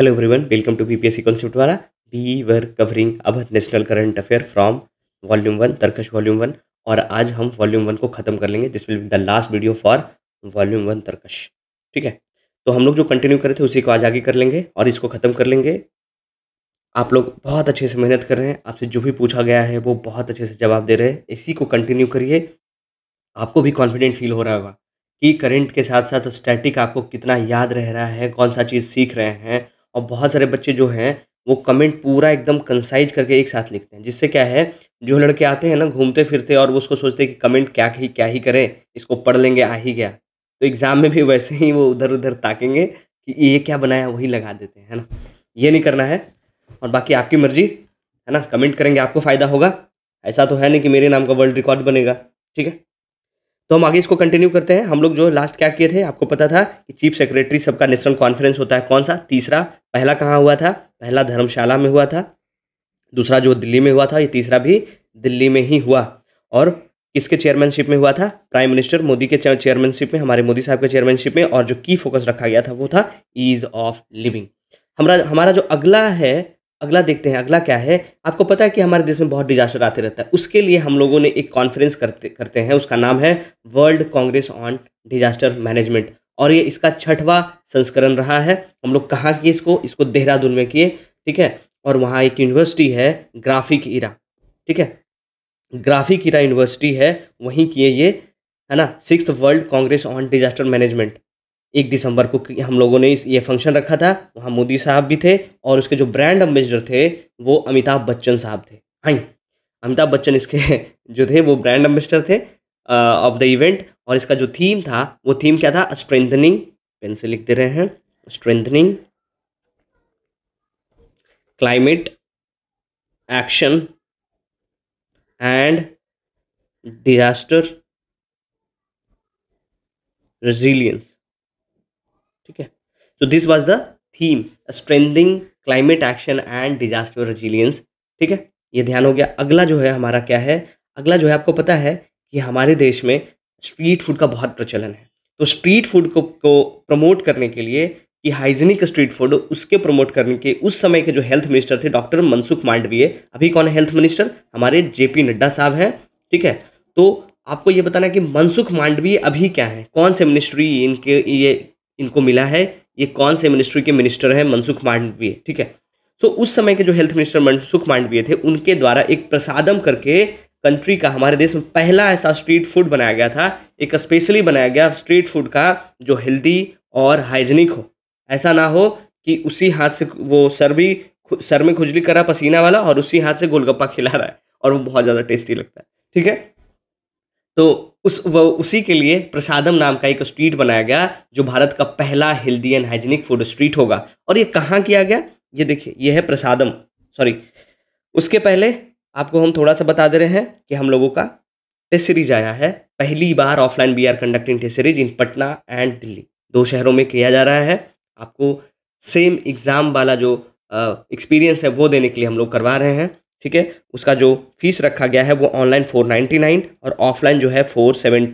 Hello everyone, welcome to PPSC concept वाला we were covering अब national current affair from volume one Tarkash volume one और आज हम volume one को ख़त्म कर लेंगे this will be the last video for volume one Tarkash ठीक है तो हम लोग जो कंटिन्यू करे थे उसी को आज आगे कर लेंगे और इसको ख़त्म कर लेंगे आप लोग बहुत अच्छे से मेहनत कर रहे हैं आपसे जो भी पूछा गया है वो बहुत अच्छे से जवाब दे रहे हैं इसी को कंटिन्यू करिए आपको भी कॉन्फिडेंट फील हो रहा होगा कि करंट के साथ साथ स्टैटिक आपको कितना याद रह रहा है कौन सा चीज़ सीख रहे हैं और बहुत सारे बच्चे जो हैं वो कमेंट पूरा एकदम कंसाइज करके एक साथ लिखते हैं जिससे क्या है जो लड़के आते हैं ना घूमते फिरते और वो उसको सोचते हैं कि कमेंट क्या ही क्या ही करें इसको पढ़ लेंगे आ ही गया तो एग्ज़ाम में भी वैसे ही वो उधर उधर ताकेंगे कि ये क्या बनाया वही लगा देते हैं है ना ये नहीं करना है और बाकी आपकी मर्ज़ी है ना कमेंट करेंगे आपको फ़ायदा होगा ऐसा तो है नहीं कि मेरे नाम का वर्ल्ड रिकॉर्ड बनेगा ठीक है तो हम आगे इसको कंटिन्यू करते हैं हम लोग जो लास्ट क्या किए थे आपको पता था कि चीफ सेक्रेटरी सबका नेशनल कॉन्फ्रेंस होता है कौन सा तीसरा पहला कहाँ हुआ था पहला धर्मशाला में हुआ था दूसरा जो दिल्ली में हुआ था ये तीसरा भी दिल्ली में ही हुआ और किसके चेयरमैनशिप में हुआ था प्राइम मिनिस्टर मोदी के चेयरमैनशिप में हमारे मोदी साहब के चेयरमैनशिप में और जो की फोकस रखा गया था वो था ईज ऑफ लिविंग हमारा हमारा जो अगला है अगला देखते हैं अगला क्या है आपको पता है कि हमारे देश में बहुत डिजास्टर आते रहता है उसके लिए हम लोगों ने एक कॉन्फ्रेंस करते करते हैं उसका नाम है world congress on disaster management और ये इसका छठवां संस्करण रहा है हम लोग कहाँ किए इसको इसको देहरादून में किए ठीक है और वहाँ एक यूनिवर्सिटी है ग्राफिक इरा ठीक है ग्राफिक इरा यूनिवर्सिटी है वहीं किए ये है ना six world congress on disaster management एक दिसंबर को हम लोगों ने ये फंक्शन रखा था वहाँ मोदी साहब भी थे और उसके जो ब्रांड एम्बेसडर थे वो अमिताभ बच्चन साहब थे हाँ अमिताभ बच्चन इसके जो थे वो ब्रांड एम्बेसडर थे ऑफ द इवेंट और इसका जो थीम था वो थीम क्या था स्ट्रेंथनिंग पेन से लिखते रहे हैं strengthening climate action and disaster resilience ठीक है तो this was the theme strengthening climate action and disaster resilience ठीक है ये ध्यान हो गया अगला जो है हमारा क्या है अगला जो है आपको पता है कि हमारे देश में स्ट्रीट फूड का बहुत प्रचलन है तो स्ट्रीट फूड को, को प्रमोट करने के लिए कि हाइजीनिक स्ट्रीट फूड उसके प्रमोट करने के उस समय के जो हेल्थ मिनिस्टर थे डॉक्टर मनसुख मांडवीय अभी कौन है हेल्थ मिनिस्टर हमारे जेपी नड्डा साहब हैं ठीक है तो आपको ये बताना है कि मनसुख मांडवीय अभी क्या है कौन से मिनिस्ट्री इनके ये इनको मिला है ये कौन से मिनिस्ट्री के मिनिस्टर हैं मनसुख मांडवीय ठीक है सो so, उस समय के जो हेल्थ मिनिस्टर मनसुख मांडवीय थे उनके द्वारा एक प्रसादम करके कंट्री का हमारे देश में पहला ऐसा स्ट्रीट फूड बनाया गया था एक स्पेशली बनाया गया स्ट्रीट फूड का जो हेल्दी और हाइजीनिक हो ऐसा ना हो कि उसी हाथ से वो सर भी सर में खुजली करा पसीना वाला और उसी हाथ से गोलगप्पा खिला रहा है और वो बहुत ज़्यादा टेस्टी लगता है ठीक है तो उस वो उसी के लिए प्रसादम नाम का एक स्ट्रीट बनाया गया जो भारत का पहला healthy and hygienic food street होगा और ये कहाँ किया गया ये देखिए ये है प्रसादम सॉरी उसके पहले आपको हम थोड़ा सा बता दे रहे हैं कि हम लोगों का टेस्ट सीरीज आया है पहली बार offline we are conducting test series in Patna and Delhi दो शहरों में किया जा रहा है आपको सेम एग्ज़ाम वाला जो एक्सपीरियंस है वो देने के लिए हम लोग करवा रहे हैं ठीक है उसका जो फीस रखा गया है वो ऑनलाइन फोर नाइन्टी नाइन और ऑफलाइन जो है four seven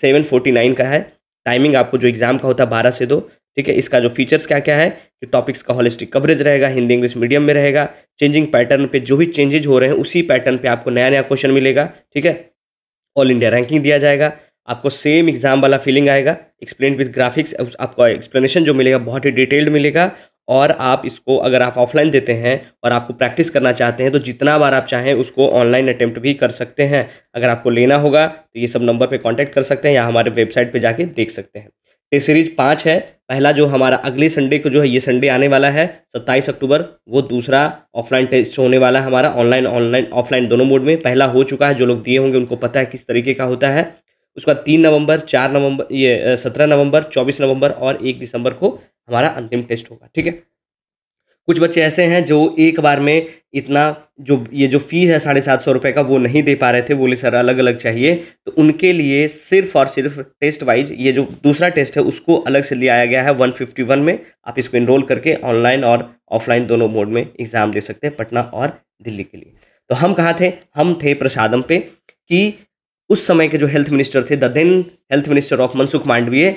seven forty nine का है टाइमिंग आपको जो एग्ज़ाम का होता है बारह से दो ठीक है इसका जो फीचर्स क्या क्या है कि टॉपिक्स का हॉलिस्टिक कवरेज रहेगा हिंदी इंग्लिश मीडियम में रहेगा चेंजिंग पैटर्न पर जो भी चेंजेज हो रहे हैं उसी पैटर्न पर आपको नया नया क्वेश्चन मिलेगा ठीक है ऑल इंडिया रैंकिंग दिया जाएगा आपको सेम एग्जाम वाला फीलिंग आएगा एक्सप्लेन विद ग्राफिक्स आपको एक्सप्लेनेशन जो मिलेगा बहुत ही डिटेल्ड मिलेगा और आप इसको अगर आप ऑफलाइन देते हैं और आपको प्रैक्टिस करना चाहते हैं तो जितना बार आप चाहें उसको ऑनलाइन अटैम्प्ट भी कर सकते हैं अगर आपको लेना होगा तो ये सब नंबर पे कांटेक्ट कर सकते हैं या हमारे वेबसाइट पे जाके देख सकते हैं टेस्ट सीरीज पाँच है पहला जो हमारा अगले संडे को जो है ये संडे आने वाला है सत्ताईस अक्टूबर वो दूसरा ऑफलाइन टेस्ट होने वाला है हमारा ऑनलाइन ऑनलाइन ऑफलाइन दोनों मोड में पहला हो चुका है जो लोग दिए होंगे उनको पता है किस तरीके का होता है उसके बाद तीन नवंबर चार नवंबर ये सत्रह नवंबर चौबीस नवंबर और एक दिसंबर को हमारा अंतिम टेस्ट होगा ठीक है कुछ बच्चे ऐसे हैं जो एक बार में इतना जो ये जो फीस है साढ़े सात सौ रुपये का वो नहीं दे पा रहे थे बोले सर अलग अलग चाहिए तो उनके लिए सिर्फ और सिर्फ टेस्ट वाइज ये जो दूसरा टेस्ट है उसको अलग से लिया गया है वन फिफ्टी वन में आप इसको इनरोल करके ऑनलाइन और ऑफलाइन दोनों मोड में एग्ज़ाम दे सकते हैं पटना और दिल्ली के लिए तो हम कहाँ थे हम थे प्रसादम पे कि उस समय के जो हेल्थ मिनिस्टर थे the then health minister of Mansukh Mandaviya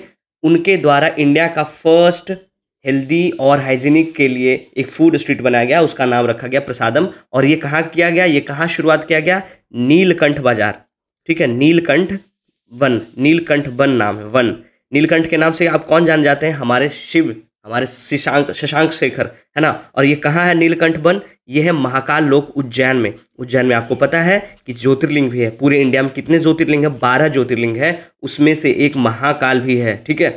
उनके द्वारा इंडिया का फर्स्ट हेल्दी और हाइजीनिक के लिए एक फूड स्ट्रीट बनाया गया उसका नाम रखा गया प्रसादम और ये कहाँ किया गया ये कहाँ शुरुआत किया गया नीलकंठ बाजार ठीक है नीलकंठ वन नीलकंठ वन नाम है वन नीलकंठ के नाम से आप कौन जान जाते हैं हमारे शिव हमारे शशांक शशांक शेखर है ना और ये कहाँ है नीलकंठ वन ये है महाकाल लोक उज्जैन में उज्जैन में आपको पता है कि ज्योतिर्लिंग भी है पूरे इंडिया में कितने ज्योतिर्लिंग है बारह ज्योतिर्लिंग है उसमें से एक महाकाल भी है ठीक है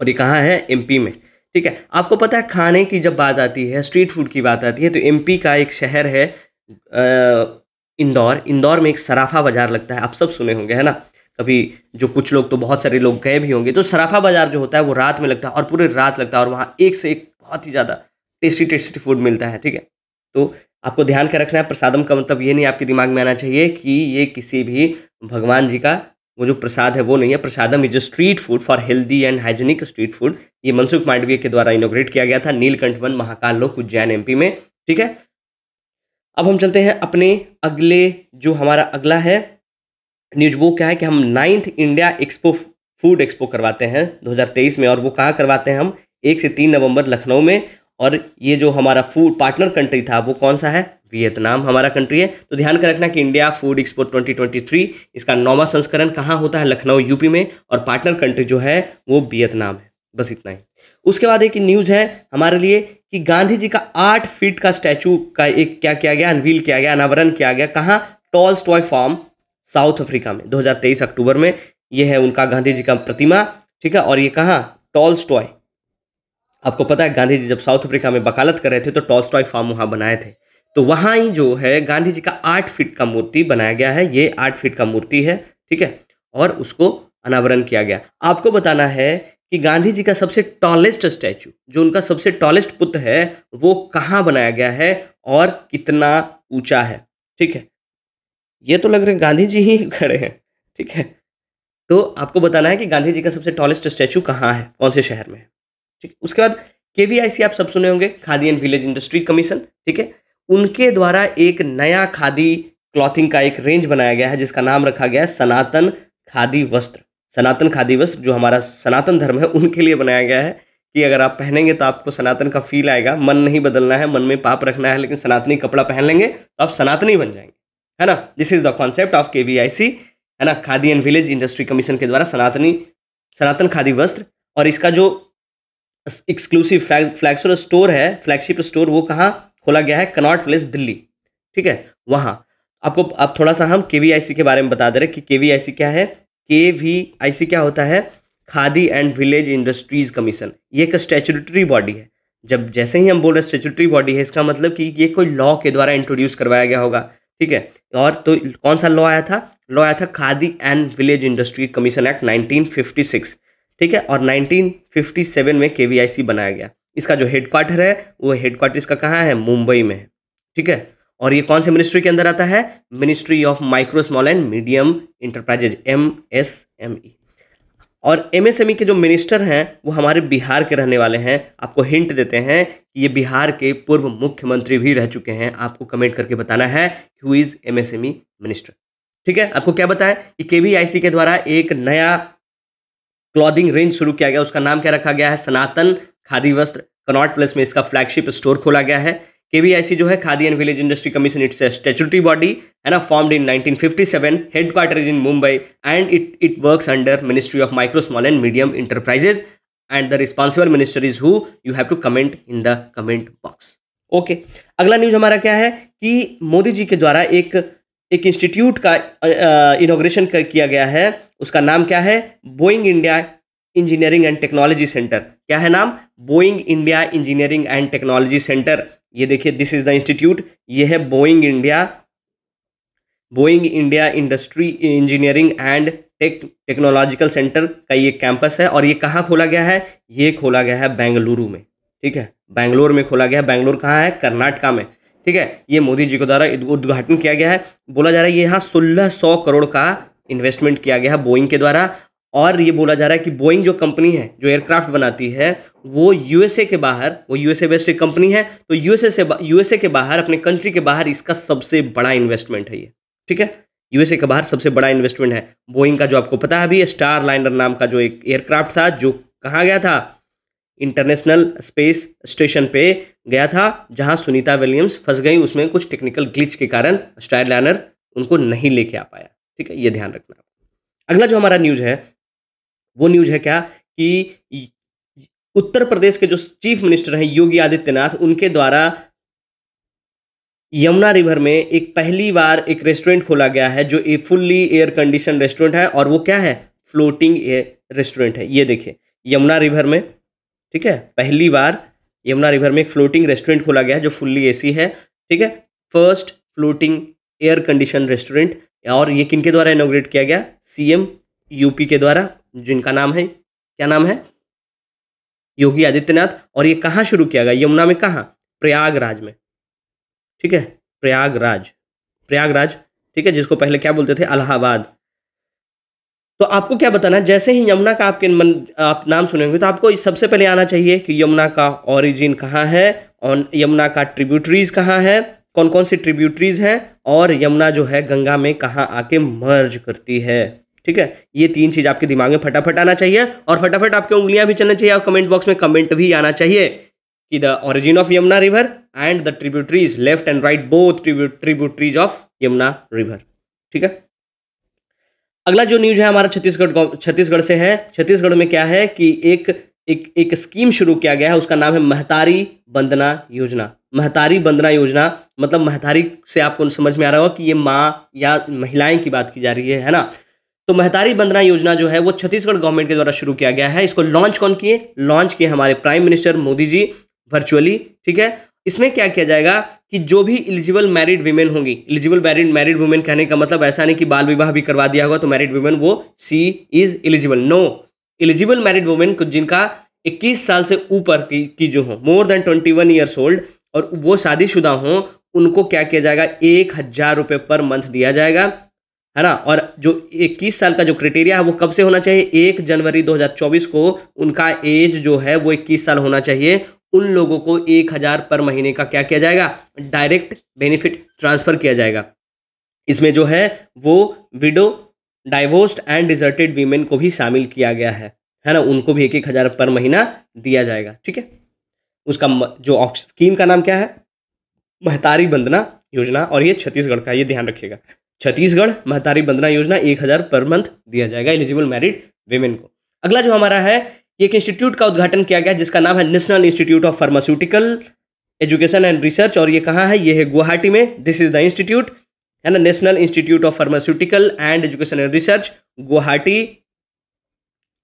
और ये कहाँ है एम में ठीक है आपको पता है खाने की जब बात आती है स्ट्रीट फूड की बात आती है तो एम का एक शहर है इंदौर इंदौर में एक सराफा बाजार लगता है आप सब सुने होंगे है ना कभी जो कुछ लोग तो बहुत सारे लोग गए भी होंगे तो सराफा बाज़ार जो होता है वो रात में लगता है और पूरे रात लगता है और वहाँ एक से एक बहुत ही ज़्यादा टेस्टी टेस्टी फूड मिलता है ठीक है तो आपको ध्यान कर रखना है प्रसादम का मतलब ये नहीं आपके दिमाग में आना चाहिए कि ये किसी भी भगवान जी का वो जो प्रसाद है वो नहीं है Prasadam is street food for healthy and hygienic street food ये मनसुख मांडवीय के द्वारा इनोग्रेट किया गया था नीलकंठ वन महाकाल लोक उज्जैन एम में ठीक है अब हम चलते हैं अपने अगले जो हमारा अगला है न्यूज वो क्या है कि हम ninth India expo food expo करवाते हैं 2023 में और वो कहाँ करवाते हैं हम एक से तीन नवंबर लखनऊ में और ये जो हमारा फूड पार्टनर कंट्री था वो कौन सा है वियतनाम हमारा कंट्री है तो ध्यान कर रखना कि इंडिया फूड एक्सपो 2023 इसका नौवा संस्करण कहाँ होता है लखनऊ यूपी में और पार्टनर कंट्री जो है वो वियतनाम है बस इतना ही उसके बाद एक न्यूज़ है हमारे लिए कि गांधी जी का आठ फीट का स्टैचू का एक क्या किया गया अनवील किया गया अनावरण किया गया कहाँ Tolstoy farm South Africa में 2023 अक्टूबर में यह है उनका गांधी जी का प्रतिमा ठीक है और ये कहाँ टॉल स्टॉय आपको पता है गांधी जी जब साउथ अफ्रीका में वकालत कर रहे थे तो टॉल स्टॉय फार्म वहाँ बनाए थे तो वहाँ ही जो है गांधी जी का आठ फीट का मूर्ति बनाया गया है ये आठ फीट का मूर्ति है ठीक है और उसको अनावरण किया गया आपको बताना है कि गांधी जी का सबसे टॉलेस्ट स्टैचू जो उनका सबसे टॉलेस्ट पुत्र है वो कहाँ बनाया गया है और कितना ऊंचा है ठीक है ये तो लग रहे हैं गांधी जी ही खड़े हैं ठीक है तो आपको बताना है कि गांधी जी का सबसे टॉलेस्ट स्टैचू कहाँ है कौन से शहर में ठीक उसके बाद के आप सब सुने होंगे khadi and village industries commission ठीक है उनके द्वारा एक नया खादी क्लॉथिंग का एक रेंज बनाया गया है जिसका नाम रखा गया है सनातन खादी वस्त्र सनातन खादी वस्त्र जो हमारा सनातन धर्म है उनके लिए बनाया गया है कि अगर आप पहनेंगे तो आपको सनातन का फील आएगा मन नहीं बदलना है मन में पाप रखना है लेकिन सनातनी कपड़ा पहन लेंगे तो आप सनातनी बन जाएंगे है ना this is the concept of के है ना khadi and village industry commission के द्वारा सनातनी सनातन खादी वस्त्र और इसका जो एक्सक्लूसिव फ्लैग स्टोर है फ्लैगशिप स्टोर वो कहाँ खोला गया है कनॉट प्लेस दिल्ली ठीक है वहाँ आपको अब थोड़ा सा हम के के बारे में बता दे रहे कि के क्या है के क्या होता है khadi and village industries commission ये एक स्टेचुटरी बॉडी है जब जैसे ही हम बोल रहे स्टेचुटरी बॉडी है इसका मतलब कि ये कोई लॉ के द्वारा इंट्रोड्यूस करवाया गया होगा ठीक है और तो कौन सा लॉ आया था लॉ आया था khadi and village industry commission act 1956 ठीक है और 1957 में के बनाया गया इसका जो हेडक्वार्टर है वो हेडक्वार्टर इसका कहाँ है मुंबई में ठीक है और ये कौन से मिनिस्ट्री के अंदर आता है ministry of micro small and medium enterprises M S M E और एमएसएमई e के जो मिनिस्टर हैं वो हमारे बिहार के रहने वाले हैं आपको हिंट देते हैं कि ये बिहार के पूर्व मुख्यमंत्री भी रह चुके हैं आपको कमेंट करके बताना है हु इज़ एमएसएमई मिनिस्टर ठीक है आपको क्या बताएं कि केवीआईसी के द्वारा एक नया क्लॉदिंग रेंज शुरू किया गया उसका नाम क्या रखा गया है सनातन खादी वस्त्र कनॉट प्लेस में इसका फ्लैगशिप स्टोर खोला गया है केवीआईसी जो है khadi and village industry commission it's statutory body है ना formed in 1957 headquarter in Mumbai and it it works under ministry of micro small and medium enterprises and the responsible minister is who you have to comment in the comment box okay अगला news हमारा क्या है कि मोदी जी के द्वारा एक एक institute का इनोग्रेशन कर किया गया है उसका नाम क्या है Boeing India engineering and technology centre क्या है नाम Boeing India engineering and technology centre ये देखिए दिस इज़ द इंस्टीट्यूट ये है Boeing India Boeing India industry engineering and tech technological centre का ये कैंपस है और ये कहाँ खोला गया है ये खोला गया है बेंगलुरु में ठीक है बेंगलोर में खोला गया है बेंगलोर कहाँ है कर्नाटका में ठीक है ये मोदी जी को द्वारा उद्घाटन किया गया है बोला जा रहा है ये यहाँ सोलह सौ करोड़ का इन्वेस्टमेंट किया गया है बोइंग के द्वारा और ये बोला जा रहा है कि बोइंग जो कंपनी है जो एयरक्राफ्ट बनाती है वो यूएसए के बाहर वो यूएसए बेस्ड कंपनी है तो यूएसए से यूएसए के बाहर अपने कंट्री के बाहर इसका सबसे बड़ा इन्वेस्टमेंट है ये ठीक है यूएसए के बाहर सबसे बड़ा इन्वेस्टमेंट है बोइंग का जो आपको पता है अभी स्टार लाइनर नाम का जो एक एयरक्राफ्ट था जो कहाँ गया था इंटरनेशनल स्पेस स्टेशन पे गया था जहाँ सुनीता विलियम्स फंस गई उसमें कुछ टेक्निकल ग्लिच के कारण स्टार लाइनर उनको नहीं लेके आ पाया ठीक है ये ध्यान रखना अगला जो हमारा न्यूज है वो न्यूज है क्या कि उत्तर प्रदेश के जो चीफ मिनिस्टर हैं योगी आदित्यनाथ उनके द्वारा यमुना रिवर में एक पहली बार एक रेस्टोरेंट खोला गया है जो a fully air condition restaurant है और वो क्या है फ्लोटिंग एयर रेस्टोरेंट है ये देखिए यमुना रिवर में ठीक है पहली बार यमुना रिवर में एक फ्लोटिंग रेस्टोरेंट खोला गया है जो फुल्ली ए है ठीक है first floating air condition restaurant और ये किन के द्वारा इनोग्रेट किया गया सीएम यूपी के द्वारा जिनका नाम है क्या नाम है योगी आदित्यनाथ और ये कहाँ शुरू किया गया यमुना में कहाँ प्रयागराज में ठीक है प्रयागराज प्रयागराज ठीक है जिसको पहले क्या बोलते थे अलाहाबाद तो आपको क्या बताना जैसे ही यमुना का आपके मन आप नाम सुनेंगे तो आपको सबसे पहले आना चाहिए कि यमुना का ओरिजिन कहाँ है और यमुना का ट्रिब्यूटरीज कहाँ है कौन कौन सी ट्रिब्यूटरीज हैं और यमुना जो है गंगा में कहाँ आके मर्ज करती है ठीक है ये तीन चीज़ आपके दिमाग में फटाफट आना चाहिए और फटाफट आपकी उंगलियां भी चलना चाहिए और कमेंट बॉक्स में कमेंट भी आना चाहिए कि the origin of Yamuna river and the tributaries left and right both tributaries of Yamuna river ठीक है अगला जो न्यूज है हमारा छत्तीसगढ़ छत्तीसगढ़ से है छत्तीसगढ़ में क्या है कि एक एक एक स्कीम शुरू किया गया है उसका नाम है महतारी वंदना योजना महतारी वंदना योजना मतलब महतारी से आपको समझ में आ रहा होगा कि ये माँ या महिलाएं की बात की जा रही है है ना तो महतारी बंदना योजना जो है वो छत्तीसगढ़ गवर्नमेंट के द्वारा शुरू किया गया है इसको लॉन्च कौन किए लॉन्च किए हमारे prime minister Modi ji virtually ठीक है इसमें क्या किया जाएगा कि जो भी इलिजिबल मैरिड वुमेन होंगी इलिजिबल मैरिड मैरिड वुमेन कहने का मतलब ऐसा नहीं कि बाल विवाह भी करवा दिया होगा तो मैरिड वुमेन वो she is eligible no eligible married women जिनका 21 साल से ऊपर की, की जो हो more than 21 one years old और वो शादीशुदा हो उनको क्या किया जाएगा एक हज़ार रुपये पर मंथ दिया जाएगा है ना और जो 21 साल का जो क्राइटेरिया है वो कब से होना चाहिए एक जनवरी 2024 को उनका एज जो है वो 21 साल होना चाहिए उन लोगों को एक हज़ार पर महीने का क्या किया जाएगा डायरेक्ट बेनिफिट ट्रांसफ़र किया जाएगा इसमें जो है वो widow divorced and deserted women को भी शामिल किया गया है है ना उनको भी एक एक हज़ार पर महीना दिया जाएगा ठीक है उसका जो स्कीम का नाम क्या है महतारी बंदना योजना और ये छत्तीसगढ़ का ये ध्यान रखिएगा छत्तीसगढ़ महतारी बंदना योजना एक हज़ार पर मंथ दिया जाएगा एलिजिबल मैरिड वेमेन को अगला जो हमारा है एक इंस्टीट्यूट का उद्घाटन किया गया जिसका नाम है national institute of pharmaceutical education and research और ये कहाँ है ये है गुवाहाटी में दिस इज द इंस्टीट्यूट है ना national institute of pharmaceutical and education and research Guwahati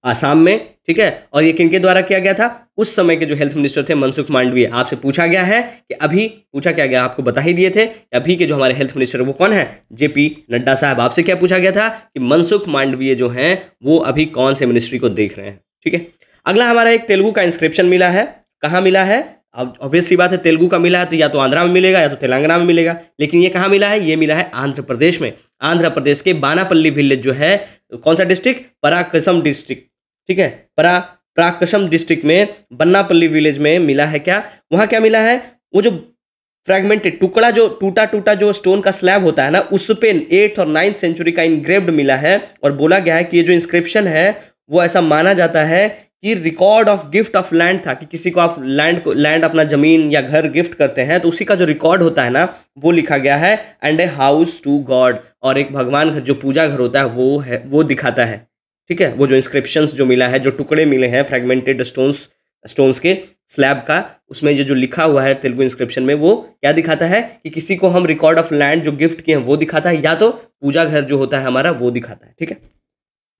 Assam में ठीक है और ये किनके द्वारा किया गया था उस समय के जो हेल्थ मिनिस्टर थे मनसुख मांडवीय आपसे पूछा गया है कि अभी पूछा क्या गया आपको बता ही दिए थे अभी के जो हमारे हेल्थ मिनिस्टर वो कौन है जेपी नड्डा साहब आपसे क्या पूछा गया था कि मनसुख मांडवीय जो हैं वो अभी कौन से मिनिस्ट्री को देख रहे हैं ठीक है अगला हमारा एक तेलुगु का इंस्क्रिप्शन मिला है कहाँ मिला है अब ऑब्वियस सी बात है तेलुगु का मिला है तो या तो आंध्रा में मिलेगा या तो तेलंगाना में मिलेगा लेकिन ये कहाँ मिला है ये मिला है आंध्र प्रदेश में आंध्र प्रदेश के बानापल्ली विलेज जो है कौन सा डिस्ट्रिक्ट पराकसम डिस्ट्रिक्ट ठीक है परा प्राकशम डिस्ट्रिक्ट में बन्नापल्ली विलेज में मिला है क्या वहाँ क्या मिला है वो जो फ्रेगमेंटेड टुकड़ा जो टूटा टूटा जो स्टोन का स्लैब होता है ना उस पे एट्थ और नाइन्थ सेंचुरी का इनग्रेव्ड मिला है और बोला गया है कि ये जो इंस्क्रिप्शन है वो ऐसा माना जाता है कि record of gift of land था कि किसी को आप लैंड को लैंड अपना जमीन या घर गिफ्ट करते हैं तो उसी का जो रिकॉर्ड होता है ना वो लिखा गया है and a house to God और एक भगवान घर जो पूजा घर होता है वो है वो दिखाता है ठीक है वो जो इंस्क्रिप्शन जो मिला है जो टुकड़े मिले हैं फ्रेगमेंटेड स्टोन्स स्टोन्स के स्लैब का उसमें ये जो लिखा हुआ है तेलुगु इंस्क्रिप्शन में वो क्या दिखाता है कि किसी को हम रिकॉर्ड ऑफ लैंड जो गिफ्ट किए हैं वो दिखाता है या तो पूजा घर जो होता है हमारा वो दिखाता है ठीक है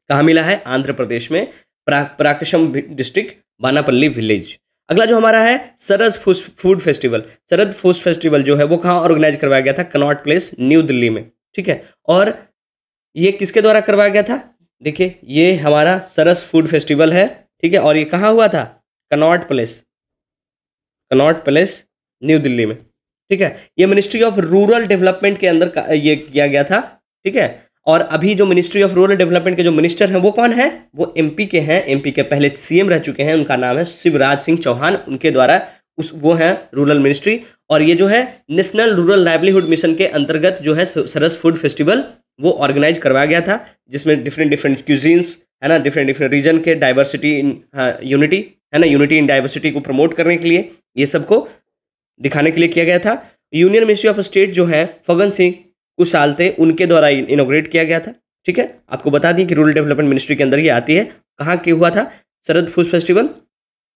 कहाँ मिला है आंध्र प्रदेश में प्राकशम डिस्ट्रिक्ट बानापल्ली विलेज अगला जो हमारा है Saras food festival Saras food festival जो है वो कहाँ ऑर्गेनाइज करवाया गया था कनॉट प्लेस न्यू दिल्ली में ठीक है और ये किसके द्वारा करवाया गया था देखिए ये हमारा सरस फूड फेस्टिवल है ठीक है और ये कहाँ हुआ था Connaught Place Connaught Place New Delhi में ठीक है ये मिनिस्ट्री ऑफ रूरल डेवलपमेंट के अंदर ये किया गया था ठीक है और अभी जो मिनिस्ट्री ऑफ रूरल डेवलपमेंट के जो मिनिस्टर हैं वो कौन है वो एमपी के हैं एमपी के पहले सीएम रह चुके हैं उनका नाम है शिवराज सिंह चौहान उनके द्वारा उस वो है रूरल मिनिस्ट्री और ये जो है नेशनल रूरल लाइवलीहुड मिशन के अंतर्गत जो है सरस फूड फेस्टिवल वो ऑर्गेनाइज करवाया गया था जिसमें डिफरेंट डिफरेंट क्यूजीन्स है ना डिफरेंट डिफरेंट रीजन के डाइवर्सिटी इन यूनिटी है ना यूनिटी इन डाइवर्सिटी को प्रमोट करने के लिए ये सबको दिखाने के लिए किया गया था यूनियन मिनिस्ट्री ऑफ स्टेट जो है फगन सिंह थे उनके द्वारा इनोग्रेट किया गया था ठीक है आपको बता दें कि रूरल डेवलपमेंट मिनिस्ट्री के अंदर ये आती है कहाँ के हुआ था शरद food festival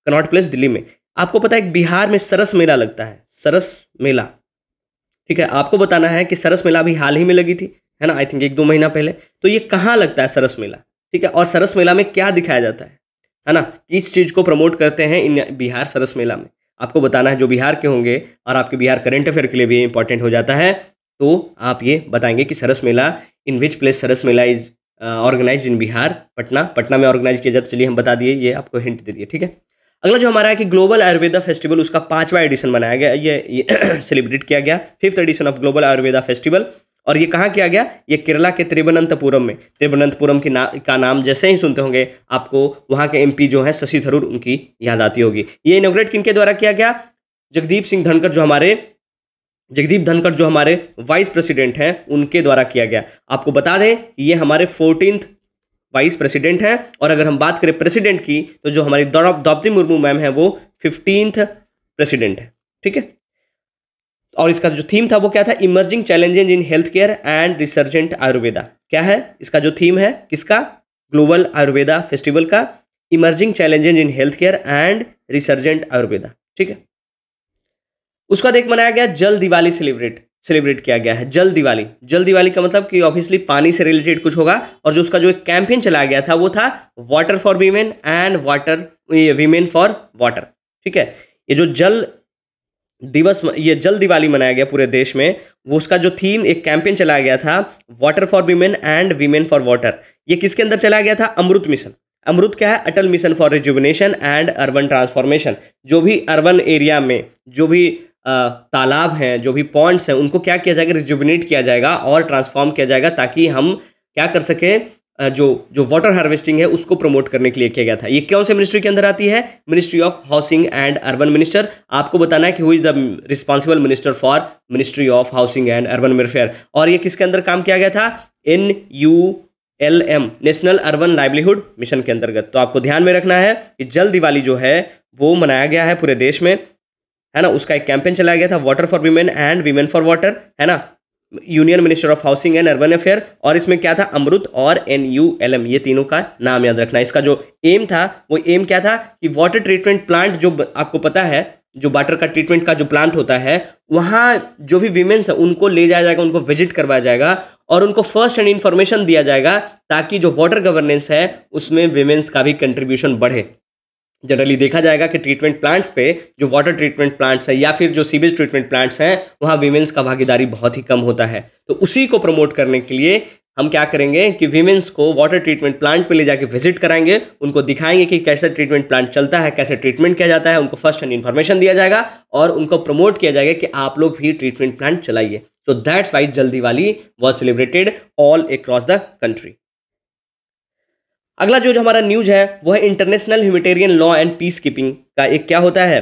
Connaught Place Delhi में आपको पता है बिहार में सरस मेला लगता है सरस मेला ठीक है आपको बताना है कि सरस मेला अभी हाल ही में लगी थी है ना आई थिंक एक दो महीना पहले तो ये कहाँ लगता है सरस मेला ठीक है और सरस मेला में क्या दिखाया जाता है है ना किस चीज़ को प्रमोट करते हैं इन बिहार सरस मेला में आपको बताना है जो बिहार के होंगे और आपके बिहार करंट अफेयर के लिए भी इंपॉर्टेंट हो जाता है तो आप ये बताएंगे कि Saras mela in which place Saras mela is organise in Bihar Patna Patna में ऑर्गेनाइज किया जाता तो है चलिए हम बता दिए ये आपको हिंट दे दिए ठीक है अगला जो हमारा है कि ग्लोबल आयुर्वेदा फेस्टिवल उसका पांचवा एडिशन बनाया गया ये, ये सेलिब्रेट किया गया fifth edition of global Ayurveda festival और ये कहाँ किया गया ये केरला के त्रिवनंतपुरम में त्रिवनंतपुरम की ना का नाम जैसे ही सुनते होंगे आपको वहाँ के एमपी जो है शशि थरूर उनकी याद आती होगी ये इनोग्रेट किन के द्वारा किया गया जगदीप सिंह धनखड़ जो हमारे जगदीप धनखड़ जो हमारे वाइस प्रेसिडेंट हैं उनके द्वारा किया गया आपको बता दें ये हमारे फोर्टीनथ वाइस प्रेसिडेंट हैं और अगर हम बात करें प्रेसिडेंट की तो जो हमारी द्रौपदी मुर्मू मैम है वो फिफ्टींथ प्रेसिडेंट है ठीक है और इसका जो थीम था वो क्या था emerging challenges in health care and resurgent Ayurveda क्या है इसका जो थीम है किसका ग्लोबल आयुर्वेदा फेस्टिवल का emerging challenges in health care and resurgent Ayurveda ठीक है उसका देख मनाया गया जल दिवाली सेलिब्रेट सेलिब्रेट किया गया है जल दिवाली जल दिवाली का मतलब कि ऑब्वियसली पानी से रिलेटेड कुछ होगा और जो उसका जो एक कैंपेन चलाया गया था वो था water for women and water women for water ठीक है ये जो जल दिवस ये जल दिवाली मनाया गया पूरे देश में वो उसका जो थीम एक कैंपेन चलाया गया था water for women and women for water ये किसके अंदर चलाया गया था अमृत मिशन अमृत क्या है Atal mission for rejuvenation and urban transformation जो भी अर्बन एरिया में जो भी तालाब हैं जो भी पॉइंट्स हैं उनको क्या किया जाएगा रिजुबिनेट किया जाएगा और ट्रांसफॉर्म किया जाएगा ताकि हम क्या कर सकें जो जो वाटर हार्वेस्टिंग है उसको प्रमोट करने के लिए किया गया था ये कौन से मिनिस्ट्री के अंदर आती है ministry of housing and urban minister आपको बताना है कि who is the responsible minister for ministry of housing and urban welfare और ये किसके अंदर काम किया गया था N U L M national urban livelihood mission के अंतर्गत तो आपको ध्यान में रखना है कि जल दिवाली जो है वो मनाया गया है पूरे देश में है ना उसका एक कैंपेन चलाया गया था water for women and women for water है ना union minister of housing and urban affair और इसमें क्या था अमृत और एन यू एल एम ये तीनों का नाम याद रखना इसका जो एम था वो एम क्या था कि वाटर ट्रीटमेंट प्लांट जो आपको पता है जो वाटर का ट्रीटमेंट का जो प्लांट होता है वहाँ जो भी वीमेंस है उनको ले जाया जाएगा उनको विजिट करवाया जाएगा और उनको फर्स्ट हैंड इन्फॉर्मेशन दिया जाएगा ताकि जो वाटर गवर्नेंस है उसमें वीमेंस का भी कंट्रीब्यूशन बढ़े जनरली देखा जाएगा कि ट्रीटमेंट प्लांट्स पे जो वाटर ट्रीटमेंट प्लांट्स हैं या फिर जो सीवेज ट्रीटमेंट प्लांट्स हैं वहाँ वीमेंस का भागीदारी बहुत ही कम होता है तो उसी को प्रमोट करने के लिए हम क्या करेंगे कि वीमेंस को वाटर ट्रीटमेंट प्लांट पे ले जाके विजिट कराएंगे उनको दिखाएंगे कि कैसे ट्रीटमेंट प्लांट चलता है कैसे ट्रीटमेंट किया जाता है उनको फर्स्ट हैंड इन्फॉर्मेशन दिया जाएगा और उनको प्रमोट किया जाएगा कि आप लोग भी ट्रीटमेंट प्लांट चलाइए सो दैट्स वाइज जल्दी वाली was celebrated all across the country अगला जो जो हमारा न्यूज है वह है international humanitarian law and peace keeping का एक क्या होता है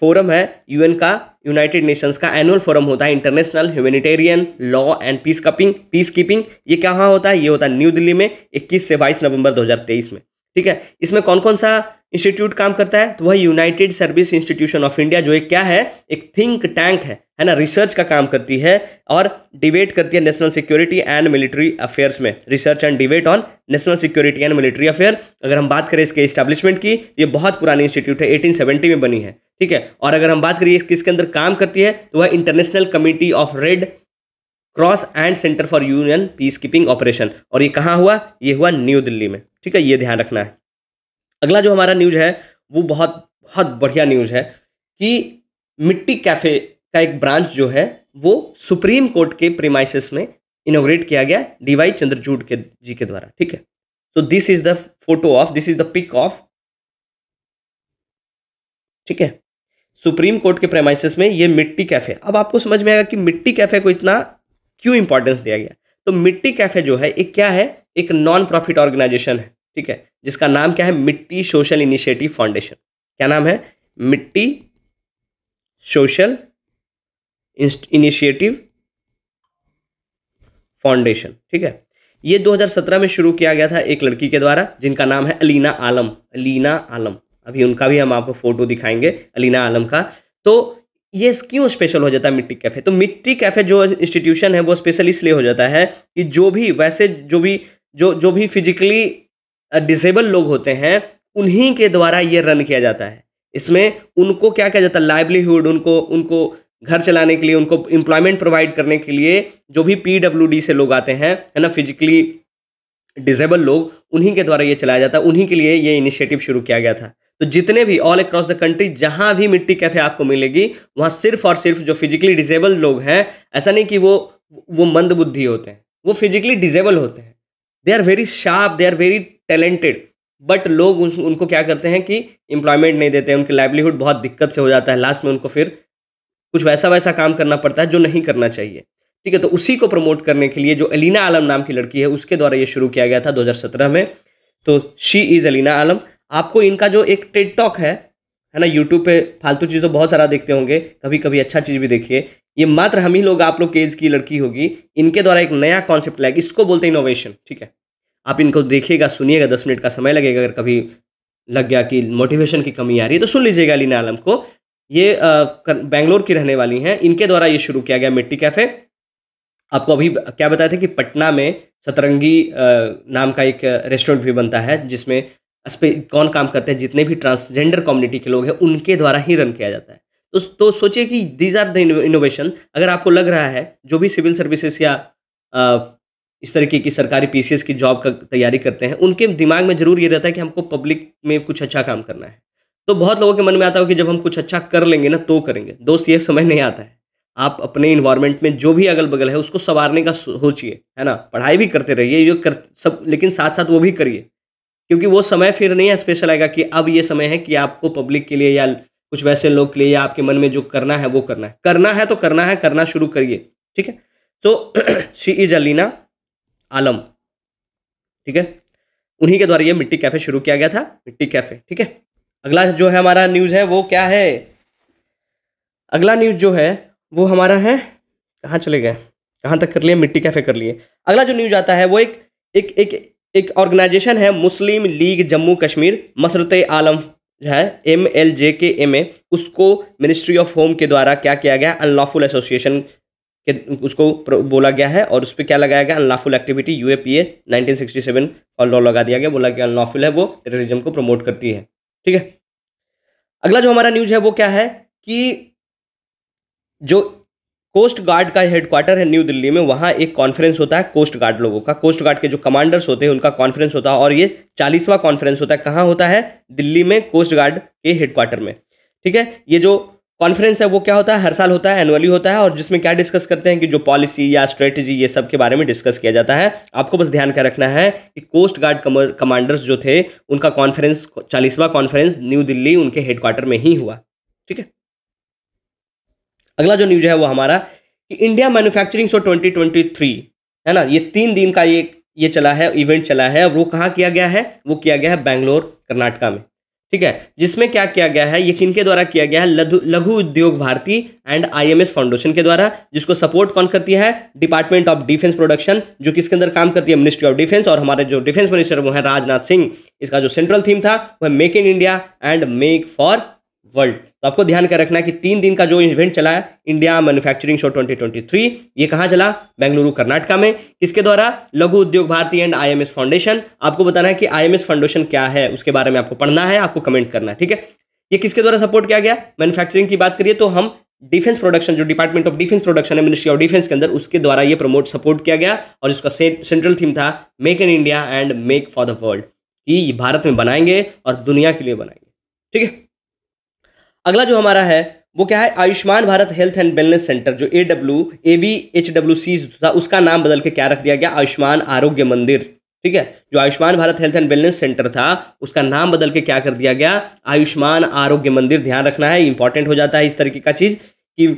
फोरम है यूएन का यूनाइटेड नेशंस का एनुअल फोरम होता है international humanitarian law and peace keeping peace keeping ये कहाँ होता है ये होता है न्यू दिल्ली में 21 से 22 नवंबर 2023 में ठीक है इसमें कौन कौन सा इंस्टीट्यूट काम करता है तो वह united service institution of India जो एक क्या है एक थिंक टैंक है है ना रिसर्च का काम करती है और डिबेट करती है national security and military affairs में research and debate on national security and military affair अगर हम बात करें इसके इस्टेब्लिशमेंट की ये बहुत पुरानी इंस्टीट्यूट है एटीन में बनी है ठीक है और अगर हम बात करिए किसके अंदर काम करती है तो वह international committee of Red Cross and centre for union peace keeping operation और ये कहाँ हुआ ये हुआ न्यू दिल्ली में ठीक है ये ध्यान रखना है अगला जो हमारा न्यूज है वो बहुत बहुत बढ़िया न्यूज है कि मिट्टी कैफे का एक ब्रांच जो है वो सुप्रीम कोर्ट के प्रीमाइसिस में इनोग्रेट किया गया डीवाई चंद्रचूड के जी के द्वारा ठीक है तो this is the photo of this is the pic of ठीक है सुप्रीम कोर्ट के प्रेमाइसिस में ये मिट्टी कैफे अब आपको समझ में आएगा कि मिट्टी कैफे को इतना क्यों इंपॉर्टेंस दिया गया तो मिट्टी कैफे जो है एक क्या है एक नॉन प्रॉफिट ऑर्गेनाइजेशन है ठीक है जिसका नाम क्या है मिट्टी सोशल इनिशिएटिव फाउंडेशन क्या नाम है मिट्टी सोशल इनिशिएटिव फाउंडेशन ठीक है ये 2017 में शुरू किया गया था एक लड़की के द्वारा जिनका नाम है अलीना आलम अलीना आलम अभी उनका भी हम आपको फोटो दिखाएंगे अलीना आलम का तो ये क्यों स्पेशल हो जाता है मिट्टी कैफ़े तो मिट्टी कैफ़े जो इंस्टीट्यूशन है वो स्पेशल इसलिए हो जाता है कि जो भी वैसे जो भी जो जो भी फिजिकली डिसेबल लोग होते हैं उन्हीं के द्वारा ये रन किया जाता है इसमें उनको क्या किया जाता है लाइवलीहुड उनको उनको घर चलाने के लिए उनको एम्प्लॉयमेंट प्रोवाइड करने के लिए जो भी पी से लोग आते हैं है ना फिजिकली डिजेबल लोग उन्हीं के द्वारा ये चलाया जाता है उन्हीं के लिए ये इनिशिएटिव शुरू किया गया था तो जितने भी ऑल अक्रॉस द कंट्री जहाँ भी मिट्टी कैफे आपको मिलेगी वहाँ सिर्फ और सिर्फ जो फिजिकली डिजेबल लोग हैं ऐसा नहीं कि वो वो मंद बुद्धि होते हैं वो फिजिकली डिजेबल होते हैं they are very sharp they are very talented but लोग उस उनको क्या करते हैं कि एम्प्लॉयमेंट नहीं देते हैं उनके लाइवलीहुड बहुत दिक्कत से हो जाता है लास्ट में उनको फिर कुछ वैसा वैसा काम करना पड़ता है जो नहीं करना चाहिए ठीक है तो उसी को प्रमोट करने के लिए जो अलीना आलम नाम की लड़की है उसके द्वारा ये शुरू किया गया था दो में तो शी इज़ अलीना आलम आपको इनका जो एक टिकटॉक है है ना यूट्यूब पे फालतू चीज़ तो बहुत सारा देखते होंगे कभी कभी अच्छा चीज़ भी देखिए ये मात्र हम ही लोग आप लोग के एज की लड़की होगी इनके द्वारा एक नया कॉन्सेप्ट लाएगी इसको बोलते हैं इनोवेशन ठीक है आप इनको देखिएगा सुनिएगा दस मिनट का समय लगेगा अगर कभी लग गया कि मोटिवेशन की कमी आ रही है तो सुन लीजिएगा लीना आलम को ये बेंगलोर की रहने वाली हैं इनके द्वारा ये शुरू किया गया मिट्टी कैफ़े आपको अभी क्या बताया था कि पटना में सतरंगी नाम का एक रेस्टोरेंट भी बनता है जिसमें इस कौन काम करते हैं जितने भी ट्रांसजेंडर कम्युनिटी के लोग हैं उनके द्वारा ही रन किया जाता है तो तो सोचिए कि दीज आर द इनोवेशन अगर आपको लग रहा है जो भी सिविल सर्विसेज या इस तरीके की सरकारी पी की जॉब का तैयारी करते हैं उनके दिमाग में ज़रूर ये रहता है कि हमको पब्लिक में कुछ अच्छा काम करना है तो बहुत लोगों के मन में आता हो कि जब हम कुछ अच्छा कर लेंगे ना तो करेंगे दोस्त ये समय नहीं आता है आप अपने इन्वायरमेंट में जो भी अगल बगल है उसको संवारने का सोचिए है ना पढ़ाई भी करते रहिए ये कर सब लेकिन साथ साथ वो भी करिए क्योंकि वो समय फिर नहीं है स्पेशल आएगा कि अब ये समय है कि आपको पब्लिक के लिए या कुछ वैसे लोग के लिए या आपके मन में जो करना है वो करना है करना है तो करना है करना शुरू करिए ठीक है तो शी इज अलीना आलम ठीक है उन्हीं के द्वारा ये मिट्टी कैफ़े शुरू किया गया था मिट्टी कैफ़े ठीक है अगला जो है हमारा न्यूज़ है वो क्या है अगला न्यूज़ जो है वो हमारा है कहाँ चले गए कहाँ तक कर लिए मिट्टी कैफ़े कर लिए अगला जो न्यूज़ आता है वो एक एक एक एक ऑर्गेनाइजेशन है मुस्लिम लीग जम्मू कश्मीर मसरत आलम है एम एल जे के एम ए उसको मिनिस्ट्री ऑफ होम के द्वारा क्या किया गया अनलॉफुल एसोसिएशन के उसको बोला गया है और उस पर क्या लगाया गया unlawful activity U A P A seven और लॉ लगा दिया गया बोला गया अनलॉफुल है वो टेररिज्म को प्रमोट करती है ठीक है अगला जो हमारा न्यूज है वो क्या है कि जो कोस्ट गार्ड का हेडक्वार्टर है न्यू दिल्ली में वहाँ एक कॉन्फ्रेंस होता है कोस्ट गार्ड लोगों का कोस्ट गार्ड के जो कमांडर्स होते हैं उनका कॉन्फ्रेंस होता है और ये चालीसवा कॉन्फ्रेंस होता है कहाँ होता है दिल्ली में कोस्ट गार्ड के हेडक्वार्टर में ठीक है ये जो कॉन्फ्रेंस है वो क्या होता है हर साल होता है एनुअली होता है और जिसमें क्या डिस्कस करते हैं कि जो पॉलिसी या स्ट्रेटेजी ये सब के बारे में डिस्कस किया जाता है आपको बस ध्यान क्या रखना है कि कोस्ट गार्ड कमांडर्स जो थे उनका कॉन्फ्रेंस चालीसवा कॉन्फ्रेंस न्यू दिल्ली उनके हेडक्वार्टर में ही हुआ ठीक है अगला जो न्यूज है वो हमारा कि इंडिया मैन्युफैक्चरिंग शो ट्वेंटी है ना ये तीन दिन का ये ये चला है इवेंट चला है वो कहाँ किया गया है वो किया गया है बैंगलोर कर्नाटका में ठीक है जिसमें क्या किया गया है ये किन के द्वारा किया गया है लघु उद्योग भारती एंड आईएमएस फाउंडेशन के द्वारा जिसको सपोर्ट कौन करती है डिपार्टमेंट ऑफ डिफेंस प्रोडक्शन जो किसके अंदर काम करती है मिनिस्ट्री ऑफ डिफेंस और हमारे जो डिफेंस मिनिस्टर वो है राजनाथ सिंह इसका जो सेंट्रल थीम था वह make in India and make for world तो आपको ध्यान कर रखना है कि तीन दिन का जो इवेंट चला है इंडिया मैन्युफैक्चरिंग शो 2023 ये कहाँ चला बेंगलुरु कर्नाटका में इसके द्वारा लघु उद्योग भारती एंड आईएमएस फाउंडेशन आपको बताना है कि आईएमएस फाउंडेशन क्या है उसके बारे में आपको पढ़ना है आपको कमेंट करना है ठीक है ये किसके द्वारा सपोर्ट किया गया मैन्युफैक्चरिंग की बात करिए तो हम डिफेंस प्रोडक्शन जो डिपार्टमेंट ऑफ डिफेंस प्रोडक्शन है मिनिस्ट्री ऑफ डिफेंस के अंदर उसके द्वारा ये प्रमोट सपोर्ट किया गया और इसका सेंट्रल थीम था make in India and make for the world कि भारत में बनाएंगे और दुनिया के लिए बनाएंगे ठीक है अगला जो हमारा है वो क्या है Ayushman Bharat health and wellness centre जो A W A B H W C था उसका नाम बदल के क्या रख दिया गया आयुष्मान आरोग्य मंदिर ठीक है जो Ayushman Bharat health and wellness centre था उसका नाम बदल के क्या कर दिया गया आयुष्मान आरोग्य मंदिर ध्यान रखना है इंपॉर्टेंट हो जाता है इस तरीके का चीज़ कि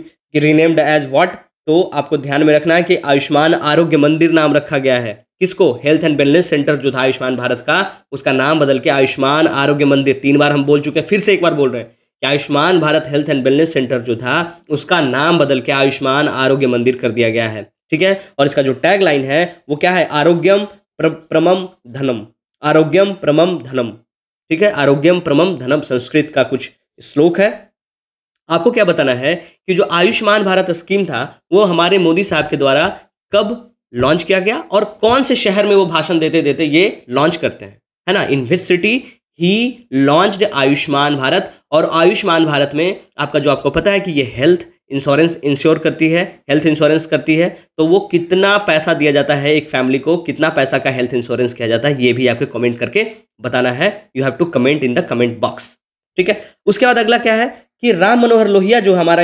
रीनेम्ड एज वॉट तो आपको ध्यान में रखना है कि आयुष्मान आरोग्य मंदिर नाम रखा गया है किसको हेल्थ एंड वेलनेस सेंटर जो था आयुष्मान भारत का उसका नाम बदल के आयुष्मान आरोग्य मंदिर तीन बार हम बोल चुके हैं फिर से एक बार बोल रहे हैं Ayushman Bharat health and wellness centre जो था उसका नाम बदल के आयुष्मान आरोग्य मंदिर कर दिया गया है ठीक है और इसका जो टैग लाइन है वो क्या है आरोग्यम प्र, प्रमम धनम आरोग्यम प्रमम धनम ठीक है आरोग्यम प्रमम धनम संस्कृत का कुछ श्लोक है आपको क्या बताना है कि जो आयुष्मान भारत स्कीम था वो हमारे मोदी साहब के द्वारा कब लॉन्च किया गया और कौन से शहर में वो भाषण देते देते ये लॉन्च करते हैं है ना इन विच सिटी ही लॉन्च्ड आयुष्मान भारत और आयुष्मान भारत में आपका जो आपको पता है कि ये हेल्थ इंश्योरेंस इंश्योर करती है हेल्थ इंश्योरेंस करती है तो वो कितना पैसा दिया जाता है एक फैमिली को कितना पैसा का हेल्थ इंश्योरेंस किया जाता है ये भी आपके कमेंट करके बताना है you have to comment in the comment box ठीक है उसके बाद अगला क्या है कि राम मनोहर लोहिया जो हमारा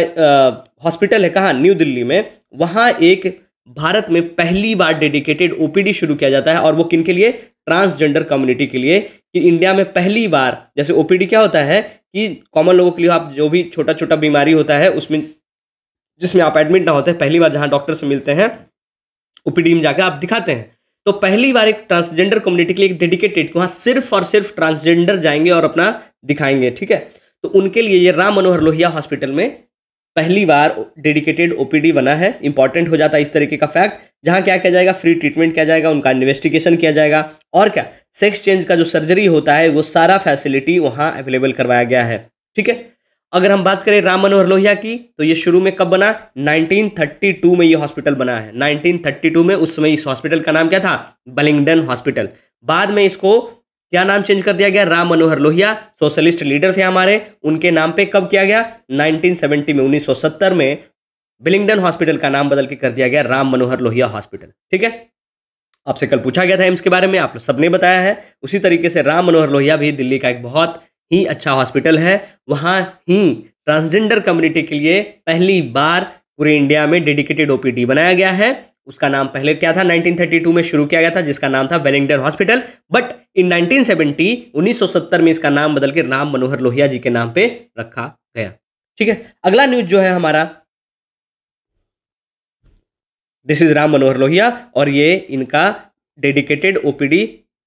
हॉस्पिटल है कहाँ न्यू दिल्ली में वहाँ एक भारत में पहली बार डेडिकेटेड ओपीडी शुरू किया जाता है और वो किन के लिए ट्रांसजेंडर कम्युनिटी के लिए कि इंडिया में पहली बार जैसे ओपीडी क्या होता है कि कॉमन लोगों के लिए आप जो भी छोटा छोटा बीमारी होता है उसमें जिसमें आप एडमिट ना होते हैं पहली बार जहां डॉक्टर से मिलते हैं ओपीडी में जाकर आप दिखाते हैं तो पहली बार एक ट्रांसजेंडर कम्युनिटी के लिए एक डेडिकेटेड वहाँ सिर्फ और सिर्फ ट्रांसजेंडर जाएंगे और अपना दिखाएंगे ठीक है तो उनके लिए ये राम मनोहर लोहिया हॉस्पिटल में पहली बार डेडिकेटेड ओपीडी बना है इंपॉर्टेंट हो जाता है इस तरीके का फैक्ट जहाँ क्या किया जाएगा फ्री ट्रीटमेंट किया जाएगा उनका इन्वेस्टिगेशन किया जाएगा और क्या सेक्स चेंज का जो सर्जरी होता है वो सारा फैसिलिटी वहाँ अवेलेबल करवाया गया है ठीक है अगर हम बात करें राम मनोहर लोहिया की तो ये शुरू में कब बना 1932 में ये हॉस्पिटल बना है 1932 में उस समय इस हॉस्पिटल का नाम क्या था बलिंगडन हॉस्पिटल बाद में इसको क्या नाम चेंज कर दिया गया राम मनोहर लोहिया सोशलिस्ट लीडर थे हमारे उनके नाम पे कब किया गया 1970 में 1970 में बिलिंगडन हॉस्पिटल का नाम बदल के कर दिया गया राम मनोहर लोहिया हॉस्पिटल ठीक है आपसे कल पूछा गया था एम्स के बारे में आप सबने बताया है उसी तरीके से राम मनोहर लोहिया भी दिल्ली का एक बहुत ही अच्छा हॉस्पिटल है वहाँ ही ट्रांसजेंडर कम्युनिटी के लिए पहली बार पूरे इंडिया में डेडिकेटेड ओपीडी बनाया गया है उसका नाम पहले क्या था 1932 में शुरू किया गया था जिसका नाम था वेलिंगटन हॉस्पिटल बट इन 1970 1970 में इसका नाम बदल के राम मनोहर लोहिया जी के नाम पे रखा गया ठीक है अगला न्यूज जो है हमारा दिस इज राम मनोहर लोहिया और ये इनका डेडिकेटेड ओपीडी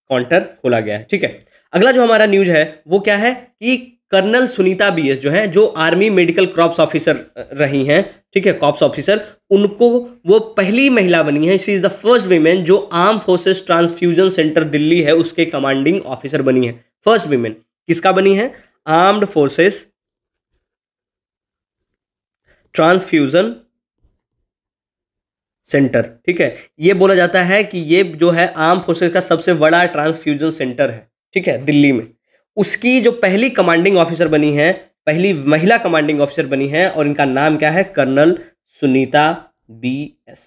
काउंटर खोला गया है ठीक है अगला जो हमारा न्यूज है वो क्या है कि कर्नल सुनीता एस जो है जो आर्मी मेडिकल क्रॉप्स ऑफिसर रही हैं ठीक है कॉप्स ऑफिसर उनको वो पहली महिला बनी है she is the first women जो arm forces transfusion centre Delhi है उसके कमांडिंग ऑफिसर बनी है फर्स्ट वीमेन किसका बनी है आर्म्ड फोर्सेस ट्रांसफ्यूजन सेंटर ठीक है ये बोला जाता है कि ये जो है आर्म फोर्सेस का सबसे बड़ा ट्रांसफ्यूजन सेंटर है ठीक है दिल्ली में उसकी जो पहली कमांडिंग ऑफिसर बनी है पहली महिला कमांडिंग ऑफिसर बनी है और इनका नाम क्या है colonel Sunita B S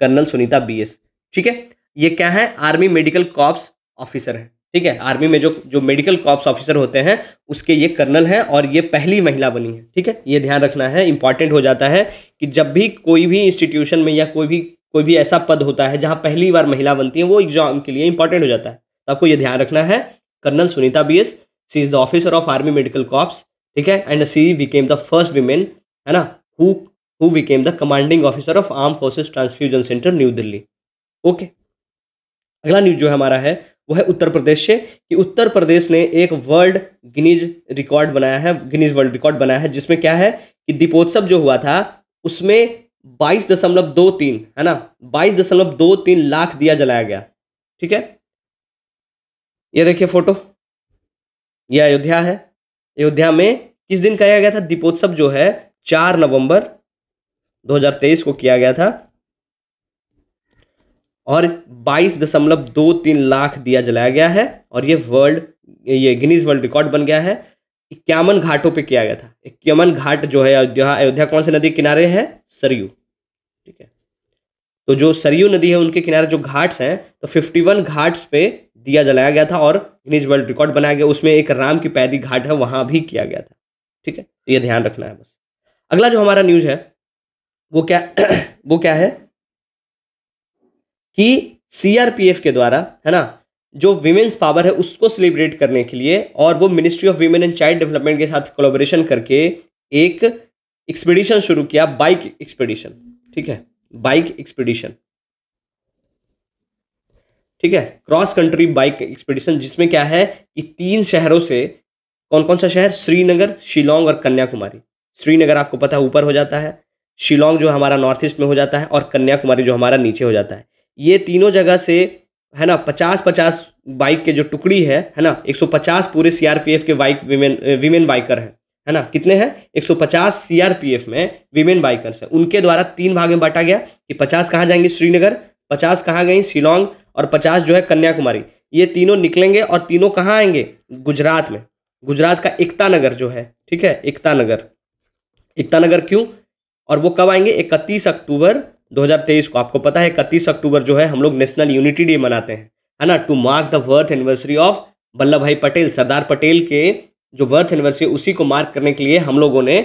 colonel Sunita B S ठीक है ये क्या है आर्मी मेडिकल कॉप्स ऑफिसर है ठीक है आर्मी में जो जो मेडिकल कॉप्स ऑफिसर होते हैं उसके ये कर्नल हैं और ये पहली महिला बनी है ठीक है ये ध्यान रखना है इंपॉर्टेंट हो जाता है कि जब भी कोई भी इंस्टीट्यूशन में या कोई भी कोई भी ऐसा पद होता है जहाँ पहली बार महिला बनती है वो एग्जाम के लिए इंपॉर्टेंट हो जाता है तो आपको ये ध्यान रखना है colonel Sunita B S she is the officer of army medical corps ठीक है and she became the first women है ना who who became the commanding officer of arm forces transfusion centre New Delhi okay अगला न्यूज जो है हमारा है वो है उत्तर प्रदेश से कि उत्तर प्रदेश ने एक वर्ल्ड गिनीज रिकॉर्ड बनाया है गिनीज वर्ल्ड रिकॉर्ड बनाया है जिसमें क्या है कि दीपोत्सव जो हुआ था उसमें बाईस दशमलव दो तीन है ना बाईस दशमलव दो तीन लाख दिया जलाया गया ठीक है ये देखिए फोटो यह अयोध्या है अयोध्या में किस दिन किया गया था दीपोत्सव जो है चार नवंबर 2023 को किया गया था और बाईस दशमलव दो तीन लाख दिया जलाया गया है और ये वर्ल्ड ये गिनीज वर्ल्ड रिकॉर्ड बन गया है इक्यावन घाटों पे किया गया था इक्यावन घाट जो है अयोध्या अयोध्या कौन से नदी किनारे है सरयू ठीक है तो जो सरयू नदी है उनके किनारे जो घाट्स हैं तो फिफ्टी वन घाट्स पे दिया जलाया गया था और गिनीज वर्ल्ड रिकॉर्ड बनाया गया उसमें एक राम की पैदी घाट है वहाँ भी किया गया था ठीक है तो ये ध्यान रखना है बस अगला जो हमारा न्यूज है वो क्या वो क्या है कि सीआरपीएफ के द्वारा है ना जो विमेंस पावर है उसको सेलिब्रेट करने के लिए और वो ministry of women and child development के साथ कोलोबरेशन करके एक एक्सपीडिशन शुरू किया बाइक एक्सपीडिशन ठीक है बाइक एक्सपीडिशन ठीक है क्रॉस कंट्री बाइक एक्सपीडिशन जिसमें क्या है कि तीन शहरों से कौन कौन सा शहर श्रीनगर शिलोंग और कन्याकुमारी श्रीनगर आपको पता है ऊपर हो जाता है शिलोंग जो हमारा नॉर्थ ईस्ट में हो जाता है और कन्याकुमारी जो हमारा नीचे हो जाता है ये तीनों जगह से है ना पचास पचास बाइक के जो टुकड़ी है है ना एक पूरे सी के बाइक विमेन विमेन बाइकर हैं है ना कितने हैं 150 सीआरपीएफ में विमेन बाइकर्स हैं उनके द्वारा तीन भाग में बांटा गया कि 50 कहाँ जाएंगे श्रीनगर 50 कहाँ गई शिलोंग और पचास जो है कन्याकुमारी ये तीनों निकलेंगे और तीनों कहाँ आएंगे गुजरात में गुजरात का एकता नगर जो है ठीक है एकता नगर एकता नगर क्यों और वो कब आएंगे इकतीस अक्टूबर 2023 को आपको पता है इकतीस अक्टूबर जो है हम लोग नेशनल यूनिटी डे मनाते हैं है ना to mark the birth anniversary of Vallabhbhai Patel सरदार पटेल के जो बर्थ एनिवर्सरी उसी को मार्क करने के लिए हम लोगों ने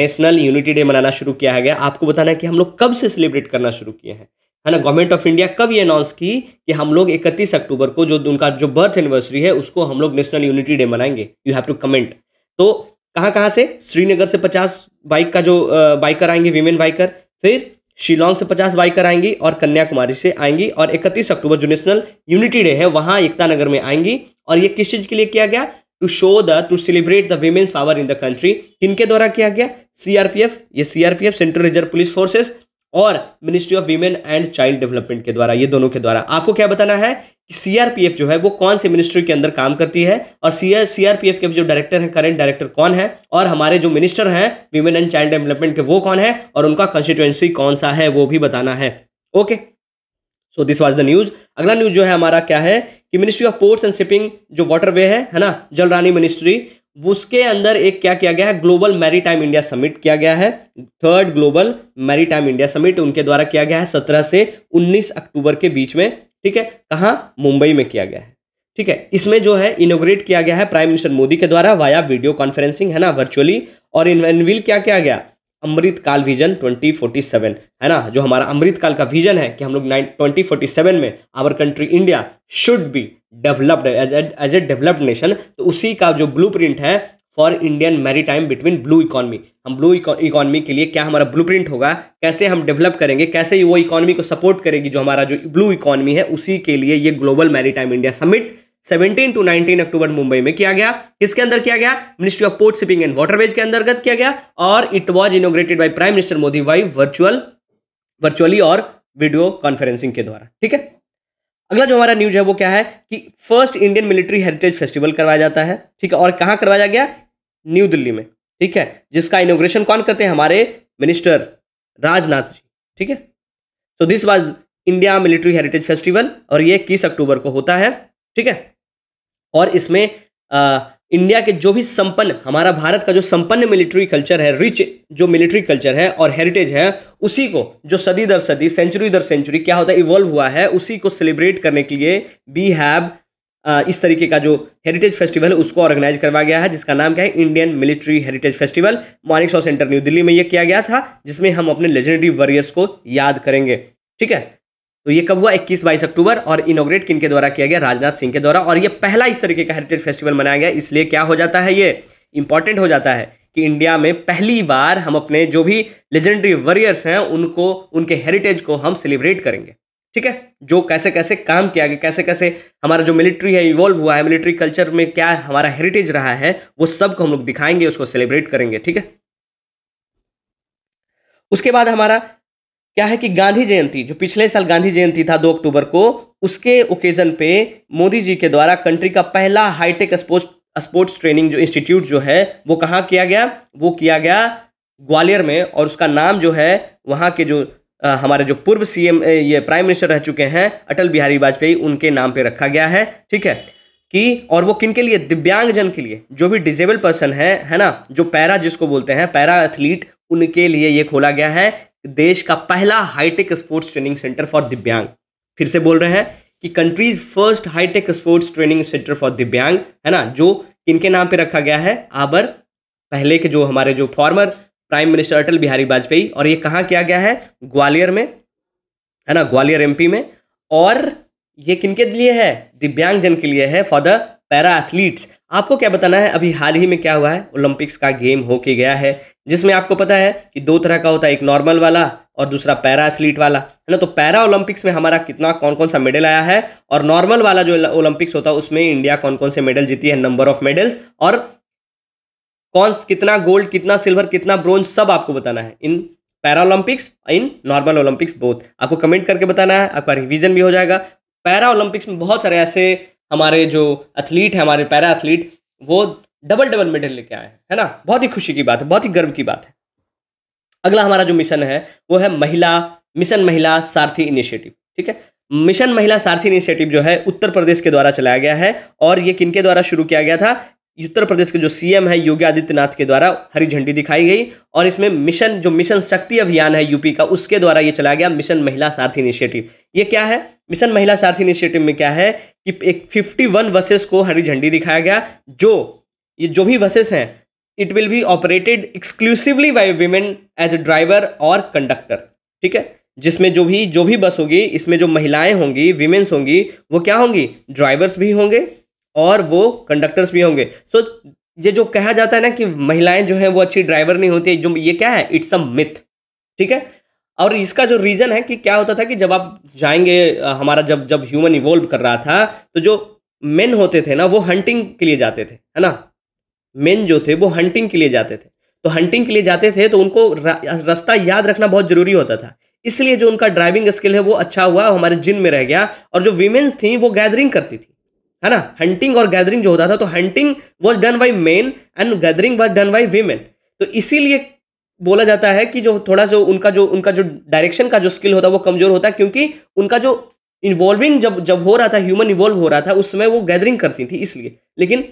नेशनल यूनिटी डे मनाना शुरू किया है गया आपको बताना है कि हम लोग कब से सेलिब्रेट करना शुरू किए हैं है ना गवर्नमेंट ऑफ इंडिया कब ये अनाउंस की कि हम लोग इकतीस अक्टूबर को जो उनका जो बर्थ एनिवर्सरी है उसको हम लोग नेशनल यूनिटी डे मनाएंगे यू हैव टू कमेंट तो कहाँ कहाँ से श्रीनगर से पचास बाइक का जो बाइकर आएंगे वीमेन बाइकर फिर शिलोंग से पचास बाइकर आएंगी और कन्याकुमारी से आएंगी और इकतीस अक्टूबर जो नेशनल यूनिटी डे है वहाँ एकता नगर में आएंगी और ये किस चीज़ के लिए किया गया to show the to celebrate the women's power in the country किनके द्वारा किया गया सीआरपीएफ ये CRPF central reserve police forces और ministry of women and child development के द्वारा ये दोनों के द्वारा आपको क्या बताना है कि सीआरपीएफ जो है वो कौन से मिनिस्ट्री के अंदर काम करती है और सीआरपीएफ के जो डायरेक्टर हैं करंट डायरेक्टर कौन है और हमारे जो मिनिस्टर हैं वीमेन एंड चाइल्ड डेवलपमेंट के वो कौन है और उनका कंस्टिट्यूएंसी कौन सा है वो भी बताना है okay so this was the news अगला न्यूज जो है हमारा क्या है कि ministry of ports and shipping जो वाटरवे है है ना जलरानी मिनिस्ट्री उसके अंदर एक क्या किया गया है ग्लोबल मैरीटाइम इंडिया समिट किया गया है third global maritime India summit उनके द्वारा किया गया है सत्रह से उन्नीस अक्टूबर के बीच में ठीक है कहाँ मुंबई में किया गया है ठीक है इसमें जो है इनोग्रेट किया गया है प्राइम मिनिस्टर मोदी के द्वारा वाया वीडियो कॉन्फ्रेंसिंग है ना वर्चुअली और इनविल क्या किया गया अमृतकाल विजन 2047 है ना जो हमारा अमृतकाल का विजन है कि हम लोग नाइन ट्वेंटी फोर्टी सेवन में our country India should be developed as a developed nation तो उसी का जो ब्लू है for Indian maritime time between blue economy हम ब्लू इकॉनमी के लिए क्या हमारा ब्लू होगा कैसे हम डेवलप करेंगे कैसे वो इकॉनमी को सपोर्ट करेगी जो हमारा जो ब्लू इकॉनमी है उसी के लिए ये global maritime time India summit 17 to 19 October Mumbai में किया गया किसके अंदर किया गया ministry of port shipping and waterways के अंतर्गत किया गया और it was inaugurated by prime minister Modi via virtual virtually और वीडियो कॉन्फ्रेंसिंग के द्वारा ठीक है अगला जो हमारा न्यूज है वो क्या है कि first Indian military heritage festival करवाया जाता है ठीक है और कहाँ करवाया गया न्यू दिल्ली में ठीक है जिसका इनोग्रेशन कौन करते हैं हमारे मिनिस्टर राजनाथ जी ठीक है तो this was India military heritage festival और ये इक्कीस अक्टूबर को होता है ठीक है और इसमें आ, इंडिया के जो भी संपन्न हमारा भारत का जो संपन्न मिलिट्री कल्चर है रिच जो मिलिट्री कल्चर है और हेरिटेज है उसी को जो सदी दर सदी सेंचुरी दर सेंचुरी क्या होता है इवॉल्व हुआ है उसी को सेलिब्रेट करने के लिए वी हैव इस तरीके का जो हेरिटेज फेस्टिवल है उसको ऑर्गेनाइज करवाया गया है जिसका नाम क्या है Indian military heritage festival Manekshaw centre New Delhi में यह किया गया था जिसमें हम अपने लेजेंडरी वॉरियर्स को याद करेंगे ठीक है तो ये कब हुआ 21 बाईस अक्टूबर और इनोग्रेट किन के द्वारा किया गया राजनाथ सिंह के द्वारा और ये पहला इस तरीके का हेरिटेज फेस्टिवल मनाया गया इसलिए क्या हो जाता है ये इंपॉर्टेंट हो जाता है कि इंडिया में पहली बार हम अपने जो भी लेजेंडरी वॉरियर्स हैं उनको उनके हेरिटेज को हम सेलिब्रेट करेंगे ठीक है जो कैसे कैसे काम किया गया कैसे कैसे हमारा जो मिलिट्री है इवॉल्व हुआ है मिलिट्री कल्चर में क्या हमारा हेरिटेज रहा है वो सब को हम लोग दिखाएंगे उसको सेलिब्रेट करेंगे ठीक है उसके बाद हमारा क्या है कि गांधी जयंती जो पिछले साल गांधी जयंती था दो अक्टूबर को उसके ओकेजन पे मोदी जी के द्वारा कंट्री का पहला हाईटेक स्पोर्ट्स स्पोर्ट्स ट्रेनिंग जो इंस्टीट्यूट जो है वो कहाँ किया गया वो किया गया ग्वालियर में और उसका नाम जो है वहाँ के जो आ, हमारे जो पूर्व सीएम ये प्राइम मिनिस्टर रह चुके हैं अटल बिहारी वाजपेयी उनके नाम पे रखा गया है ठीक है कि और वो किन के लिए दिव्यांग जन के लिए जो भी डिजेबल पर्सन है है ना जो पैरा जिसको बोलते हैं पैरा एथलीट उनके लिए ये खोला गया है देश का पहला high tech sports training centre for divyang फिर से बोल रहे हैं कि country's first high tech sports training centre for divyang है ना जो इनके नाम पे रखा गया है आबर पहले के जो हमारे जो former prime minister Atal Bihari Vajpayee और ये कहाँ किया गया है ग्वालियर में है ना ग्वालियर एमपी में और ये किनके लिए है दिव्यांगजन के लिए है फॉर द पैरा एथलीट्स आपको क्या बताना है अभी हाल ही में क्या हुआ है ओलंपिक्स का गेम हो के गया है जिसमें आपको पता है कि दो तरह का होता है एक नॉर्मल वाला और दूसरा पैरा एथलीट वाला है ना तो पैरा ओलंपिक्स में हमारा कितना कौन कौन सा मेडल आया है और नॉर्मल वाला जो ओलंपिक्स होता है उसमें इंडिया कौन कौन से मेडल जीती है नंबर ऑफ मेडल्स और कौन कितना गोल्ड कितना सिल्वर कितना ब्रोंज सब आपको बताना है in para Olympics in normal Olympics both आपको कमेंट करके बताना है आपका रिविजन भी हो जाएगा पैरा ओलंपिक्स में बहुत सारे ऐसे हमारे जो एथलीट हैं हमारे पैरा एथलीट वो डबल डबल मेडल लेके आए हैं है ना बहुत ही खुशी की बात है बहुत ही गर्व की बात है अगला हमारा जो मिशन है वो है महिला मिशन महिला सारथी इनिशिएटिव ठीक है मिशन महिला सारथी इनिशिएटिव जो है उत्तर प्रदेश के द्वारा चलाया गया है और ये किनके द्वारा शुरू किया गया था उत्तर प्रदेश के जो सीएम है योगी आदित्यनाथ के द्वारा हरी झंडी दिखाई गई और इसमें मिशन जो मिशन शक्ति अभियान है यूपी का उसके द्वारा ये चलाया गया मिशन महिला सारथी इनिशिएटिव ये क्या है मिशन महिला सारथी इनिशिएटिव में क्या है कि एक 51 वन बसेस को हरी झंडी दिखाया गया जो ये जो भी बसेस हैं it will be operated exclusively by women as a driver और कंडक्टर ठीक है जिसमें जो भी जो भी बस होगी इसमें जो महिलाएं होंगी वीमेंस होंगी वो क्या होंगी ड्राइवर्स भी होंगे और वो कंडक्टर्स भी होंगे सो so, ये जो कहा जाता है ना कि महिलाएं जो हैं वो अच्छी ड्राइवर नहीं होती जो ये क्या है इट्स अ मिथ ठीक है और इसका जो रीज़न है कि क्या होता था कि जब आप जाएंगे हमारा जब जब ह्यूमन इवोल्व कर रहा था तो जो मेन होते थे ना वो हंटिंग के लिए जाते थे है ना मेन जो थे वो हंटिंग के लिए जाते थे तो हंटिंग के लिए जाते थे तो उनको रास्ता याद रखना बहुत ज़रूरी होता था इसलिए जो उनका ड्राइविंग स्किल है वो अच्छा हुआ हमारे जिन में रह गया और जो वीमेंस थी वो गैदरिंग करती थी है ना हंटिंग और गैदरिंग जो होता था तो hunting was done by men and gathering was done by women तो इसीलिए बोला जाता है कि जो थोड़ा सा उनका जो उनका जो डायरेक्शन का जो स्किल होता है वो कमजोर होता है क्योंकि उनका जो इन्वॉल्विंग जब जब हो रहा था ह्यूमन इन्वॉल्व हो रहा था उस समय वो गैदरिंग करती थी इसलिए लेकिन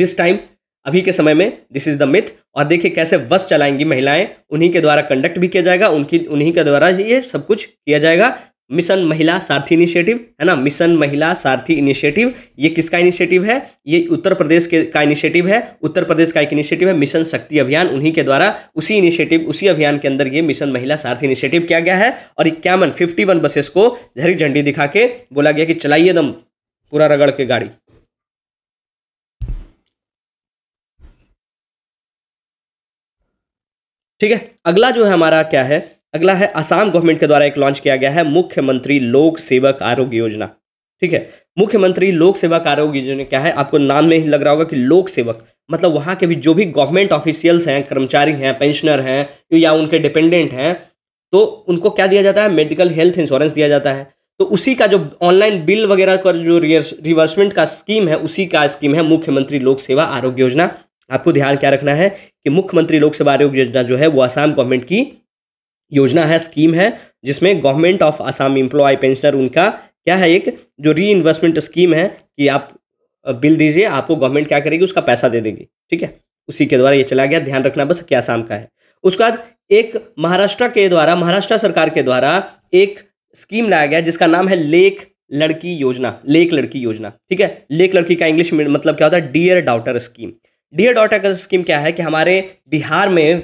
दिस टाइम अभी के समय में दिस इज द मिथ और देखिए कैसे बस चलाएंगी महिलाएं उन्हीं के द्वारा कंडक्ट भी किया जाएगा उनकी उन्हीं के द्वारा ये सब कुछ किया जाएगा मिशन महिला सारथी इनिशिएटिव है ना मिशन महिला सारथी इनिशिएटिव ये किसका इनिशिएटिव है ये उत्तर प्रदेश के का इनिशिएटिव है उत्तर प्रदेश का एक इनिशिएटिव है मिशन शक्ति अभियान उन्हीं के द्वारा उसी इनिशिएटिव उसी अभियान के अंदर ये मिशन महिला सारथी इनिशिएटिव किया गया है और इक्यावन फिफ्टी वन बसेस को झरी झंडी दिखा के बोला गया कि चलाइए दम पूरा रगड़ के गाड़ी ठीक है अगला जो है हमारा क्या है अगला है आसाम गवर्नमेंट के द्वारा एक लॉन्च किया गया है मुख्यमंत्री लोक सेवक आरोग्य योजना ठीक है मुख्यमंत्री लोक सेवक आरोग्य योजना क्या है आपको नाम में ही लग रहा होगा कि लोक सेवक मतलब वहाँ के भी जो भी गवर्नमेंट ऑफिशियल्स हैं कर्मचारी हैं पेंशनर हैं या उनके डिपेंडेंट हैं तो उनको क्या दिया जाता है मेडिकल हेल्थ इंश्योरेंस दिया जाता है तो उसी का जो ऑनलाइन बिल वगैरह का जो रिवर्समेंट का स्कीम है उसी का स्कीम है मुख्यमंत्री लोक सेवा आरोग्य योजना आपको ध्यान क्या रखना है कि मुख्यमंत्री लोक सेवा आरोग्य योजना जो है वो आसाम गवर्नमेंट की योजना है स्कीम है जिसमें government of Assam employ pensioner उनका क्या है एक जो री इन्वेस्टमेंट स्कीम है कि आप बिल दीजिए आपको गवर्नमेंट क्या करेगी उसका पैसा दे देगी ठीक है उसी के द्वारा ये चला गया ध्यान रखना बस क्या आसाम का है उसके बाद एक महाराष्ट्र के द्वारा महाराष्ट्र सरकार के द्वारा एक स्कीम लाया गया जिसका नाम है लेख लड़की योजना लेख लड़की योजना ठीक है लेख लड़की का इंग्लिश मतलब क्या होता है dear daughter scheme dear daughter का स्कीम क्या है कि हमारे बिहार में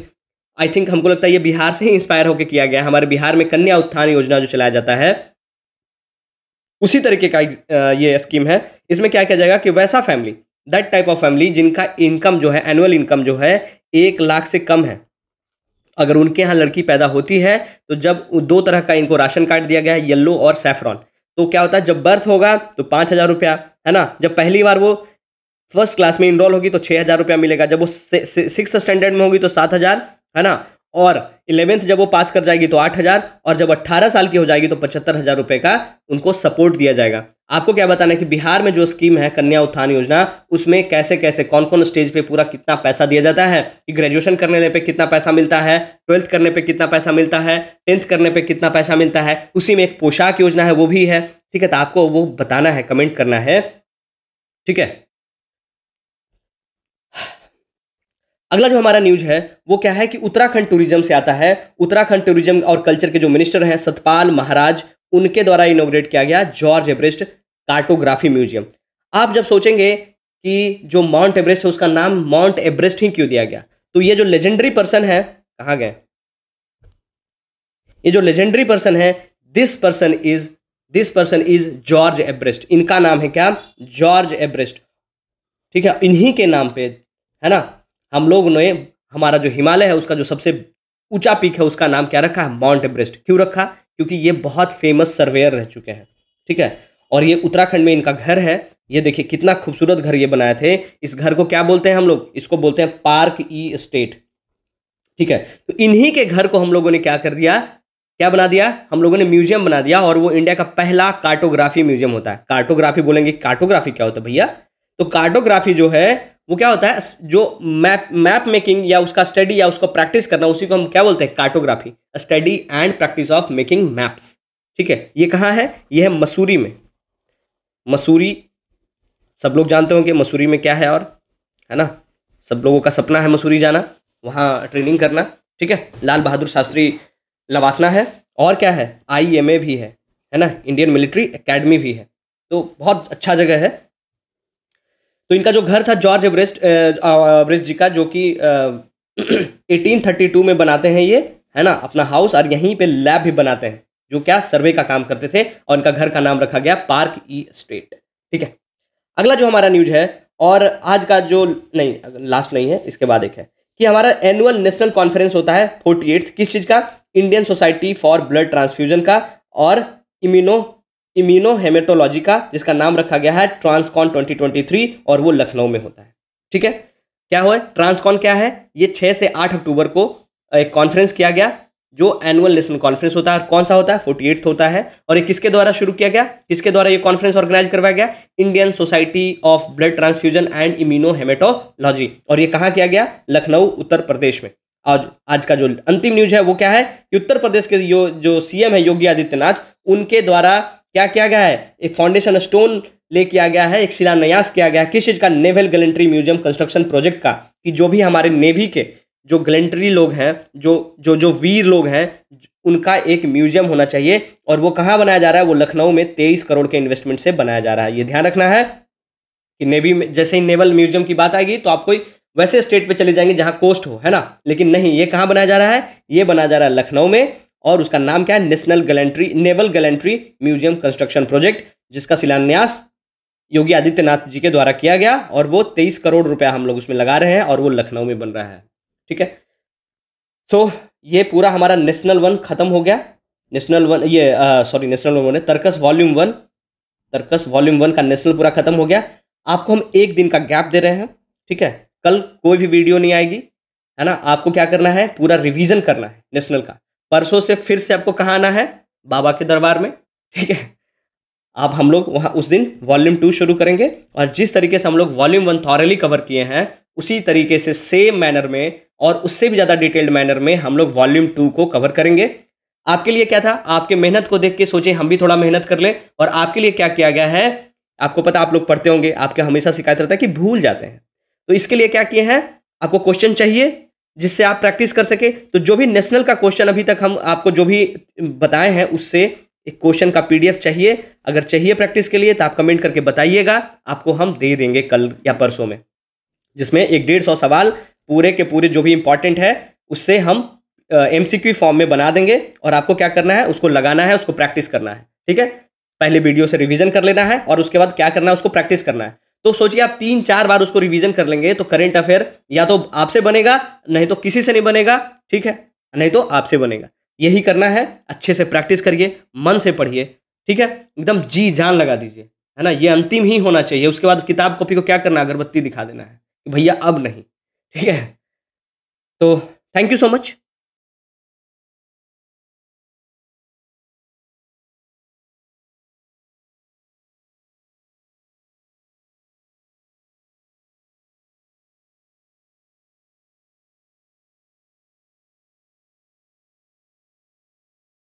आई थिंक हमको लगता है ये बिहार से ही इंस्पायर होकर किया गया हमारे बिहार में कन्या उत्थान योजना जो चलाया जाता है उसी तरीके का ये स्कीम है इसमें क्या किया जाएगा कि वैसा family that type of family जिनका इनकम जो है एनुअल इनकम जो है एक लाख से कम है अगर उनके यहाँ लड़की पैदा होती है तो जब दो तरह का इनको राशन कार्ड दिया गया है येल्लो और सेफ्रॉन तो क्या होता है जब बर्थ होगा तो पाँच हज़ार रुपया है ना जब पहली बार वो फर्स्ट क्लास में इनरोल होगी तो छः हज़ार रुपया मिलेगा जब वो सिक्स स्टैंडर्ड में होगी तो सात हज़ार है ना और इलेवेंथ जब वो पास कर जाएगी तो आठ हज़ार और जब अट्ठारह साल की हो जाएगी तो पचहत्तर हज़ार रुपये का उनको सपोर्ट दिया जाएगा आपको क्या बताना है कि बिहार में जो स्कीम है कन्या उत्थान योजना उसमें कैसे कैसे कौन कौन स्टेज पे पूरा कितना पैसा दिया जाता है कि ग्रेजुएशन करने पे कितना पैसा मिलता है ट्वेल्थ करने पे कितना पैसा मिलता है टेंथ करने पे कितना पैसा मिलता है उसी में एक पोशाक योजना है वो भी है ठीक है तो आपको वो बताना है कमेंट करना है ठीक है अगला जो हमारा न्यूज है वो क्या है कि उत्तराखंड टूरिज्म से आता है उत्तराखंड टूरिज्म और कल्चर के जो मिनिस्टर हैं सतपाल महाराज उनके द्वारा इनोग्रेट किया गया जॉर्ज एवरेस्ट कार्टोग्राफी म्यूजियम आप जब सोचेंगे कि जो माउंट एवरेस्ट है उसका नाम माउंट एवरेस्ट ही क्यों दिया गया तो ये जो लेजेंडरी पर्सन है कहाँ गए ये जो लेजेंडरी पर्सन है this person is this person is George Everest इनका नाम है क्या जॉर्ज एवरेस्ट ठीक है इन्हीं के नाम पे है ना हम लोग ने हमारा जो हिमालय है उसका जो सबसे ऊंचा पीक है उसका नाम क्या रखा है माउंट एवरेस्ट क्यों रखा क्योंकि ये बहुत फेमस सर्वेयर रह चुके हैं ठीक है और ये उत्तराखंड में इनका घर है ये देखिए कितना खूबसूरत घर ये बनाए थे इस घर को क्या बोलते हैं हम लोग इसको बोलते हैं पार्क ई स्टेट ठीक है तो इन्हीं के घर को हम लोगों ने क्या कर दिया क्या बना दिया हम लोगों ने म्यूजियम बना दिया और वो इंडिया का पहला कार्टोग्राफी म्यूजियम होता है कार्टोग्राफी बोलेंगे कार्टोग्राफी क्या होता है भैया तो कार्डोग्राफी जो है वो क्या होता है जो मैप मैप मेकिंग या उसका स्टडी या उसको प्रैक्टिस करना उसी को हम क्या बोलते हैं cartography study and practice of making maps ठीक है ये कहाँ है ये है मसूरी में मसूरी सब लोग जानते होंगे मसूरी में क्या है और है ना सब लोगों का सपना है मसूरी जाना वहाँ ट्रेनिंग करना ठीक है लाल बहादुर शास्त्री लवासना है और क्या है आई भी है है ना इंडियन मिलिट्री अकेडमी भी है तो बहुत अच्छा जगह है तो इनका जो घर था जॉर्ज एवरेस्ट एवरेस्ट जी का जो कि एटीन थर्टी टू में बनाते हैं ये है ना अपना हाउस और यहीं पे लैब भी बनाते हैं जो क्या सर्वे का काम करते थे और इनका घर का नाम रखा गया पार्क ई स्टेट ठीक है अगला जो हमारा न्यूज है और आज का जो नहीं लास्ट नहीं है इसके बाद एक है कि हमारा एनुअल नेशनल कॉन्फ्रेंस होता है फोर्टी किस चीज़ का Indian society for blood transfusion का और इम्यूनो इम्यूनो हेमेटोलॉजी का जिसका नाम रखा गया है ट्रांसकॉन 2023 और वो लखनऊ में होता है ठीक है क्या हुआ ट्रांसकॉन क्या है ये छः से आठ अक्टूबर को एक कॉन्फ्रेंस किया गया जो एनुअल नेशनल कॉन्फ्रेंस होता है कौन सा होता है फोर्टी होता है और ये किसके द्वारा शुरू किया गया किसके द्वारा ये कॉन्फ्रेंस ऑर्गेनाइज करवाया गया Indian society of blood transfusion and immunohaematology और ये कहाँ किया गया लखनऊ उत्तर प्रदेश में आज आज का जो अंतिम न्यूज है वो क्या है कि उत्तर प्रदेश के यो, जो सीएम है योगी आदित्यनाथ उनके द्वारा क्या किया गया है एक फाउंडेशन स्टोन ले किया गया है एक शिलान्यास किया गया है किस चीज़ का naval gallantry museum construction project का कि जो भी हमारे नेवी के जो गलेंट्री लोग हैं जो जो जो वीर लोग हैं उनका एक म्यूजियम होना चाहिए और वो कहाँ बनाया जा रहा है वो लखनऊ में तेईस करोड़ के इन्वेस्टमेंट से बनाया जा रहा है ये ध्यान रखना है कि नेवी में जैसे ही नेवल म्यूजियम की बात आएगी तो आपको वैसे स्टेट पे चले जाएंगे जहाँ कोस्ट हो है ना लेकिन नहीं ये कहाँ बनाया जा रहा है ये बनाया जा रहा है लखनऊ में और उसका नाम क्या है national gallantry naval gallantry museum construction project जिसका शिलान्यास योगी आदित्यनाथ जी के द्वारा किया गया और वो तेईस करोड़ रुपया हम लोग उसमें लगा रहे हैं और वो लखनऊ में बन रहा है ठीक है सो so, ये पूरा हमारा नेशनल वन खत्म हो गया नेशनल वन ये सॉरी नेशनल वन बोले तर्कस वॉल्यूम वन तर्कस वॉल्यूम वन का नेशनल पूरा खत्म हो गया आपको हम एक दिन का गैप दे रहे हैं ठीक है कल कोई भी वीडियो नहीं आएगी है ना आपको क्या करना है पूरा रिवीजन करना है नेशनल का परसों से फिर से आपको कहाँ आना है बाबा के दरबार में ठीक है आप हम लोग वहाँ उस दिन वॉल्यूम टू शुरू करेंगे और जिस तरीके से हम लोग वॉल्यूम वन थॉरली कवर किए हैं उसी तरीके से सेम मैनर में और उससे भी ज़्यादा डिटेल्ड मैनर में हम लोग वॉल्यूम टू को कवर करेंगे आपके लिए क्या था आपके मेहनत को देख के सोचें हम भी थोड़ा मेहनत कर लें और आपके लिए क्या किया गया है आपको पता आप लोग पढ़ते होंगे आपके हमेशा शिकायत रहता है कि भूल जाते हैं तो इसके लिए क्या किए हैं आपको क्वेश्चन चाहिए जिससे आप प्रैक्टिस कर सके तो जो भी नेशनल का क्वेश्चन अभी तक हम आपको जो भी बताए हैं उससे एक क्वेश्चन का पीडीएफ चाहिए अगर चाहिए प्रैक्टिस के लिए तो आप कमेंट करके बताइएगा आपको हम दे देंगे कल या परसों में जिसमें एक डेढ़ सौ सवाल पूरे के पूरे जो भी इंपॉर्टेंट है उससे हम एम सी फॉर्म में बना देंगे और आपको क्या करना है उसको लगाना है उसको प्रैक्टिस करना है ठीक है पहले वीडियो से रिविजन कर लेना है और उसके बाद क्या करना है उसको प्रैक्टिस करना है तो सोचिए आप तीन चार बार उसको रिवीजन कर लेंगे तो करेंट अफेयर या तो आपसे बनेगा नहीं तो किसी से नहीं बनेगा ठीक है नहीं तो आपसे बनेगा यही करना है अच्छे से प्रैक्टिस करिए मन से पढ़िए ठीक है एकदम जी जान लगा दीजिए है ना ये अंतिम ही होना चाहिए उसके बाद किताब कॉपी को क्या करना अगरबत्ती दिखा देना है भैया अब नहीं ठीक है तो थैंक यू सो मच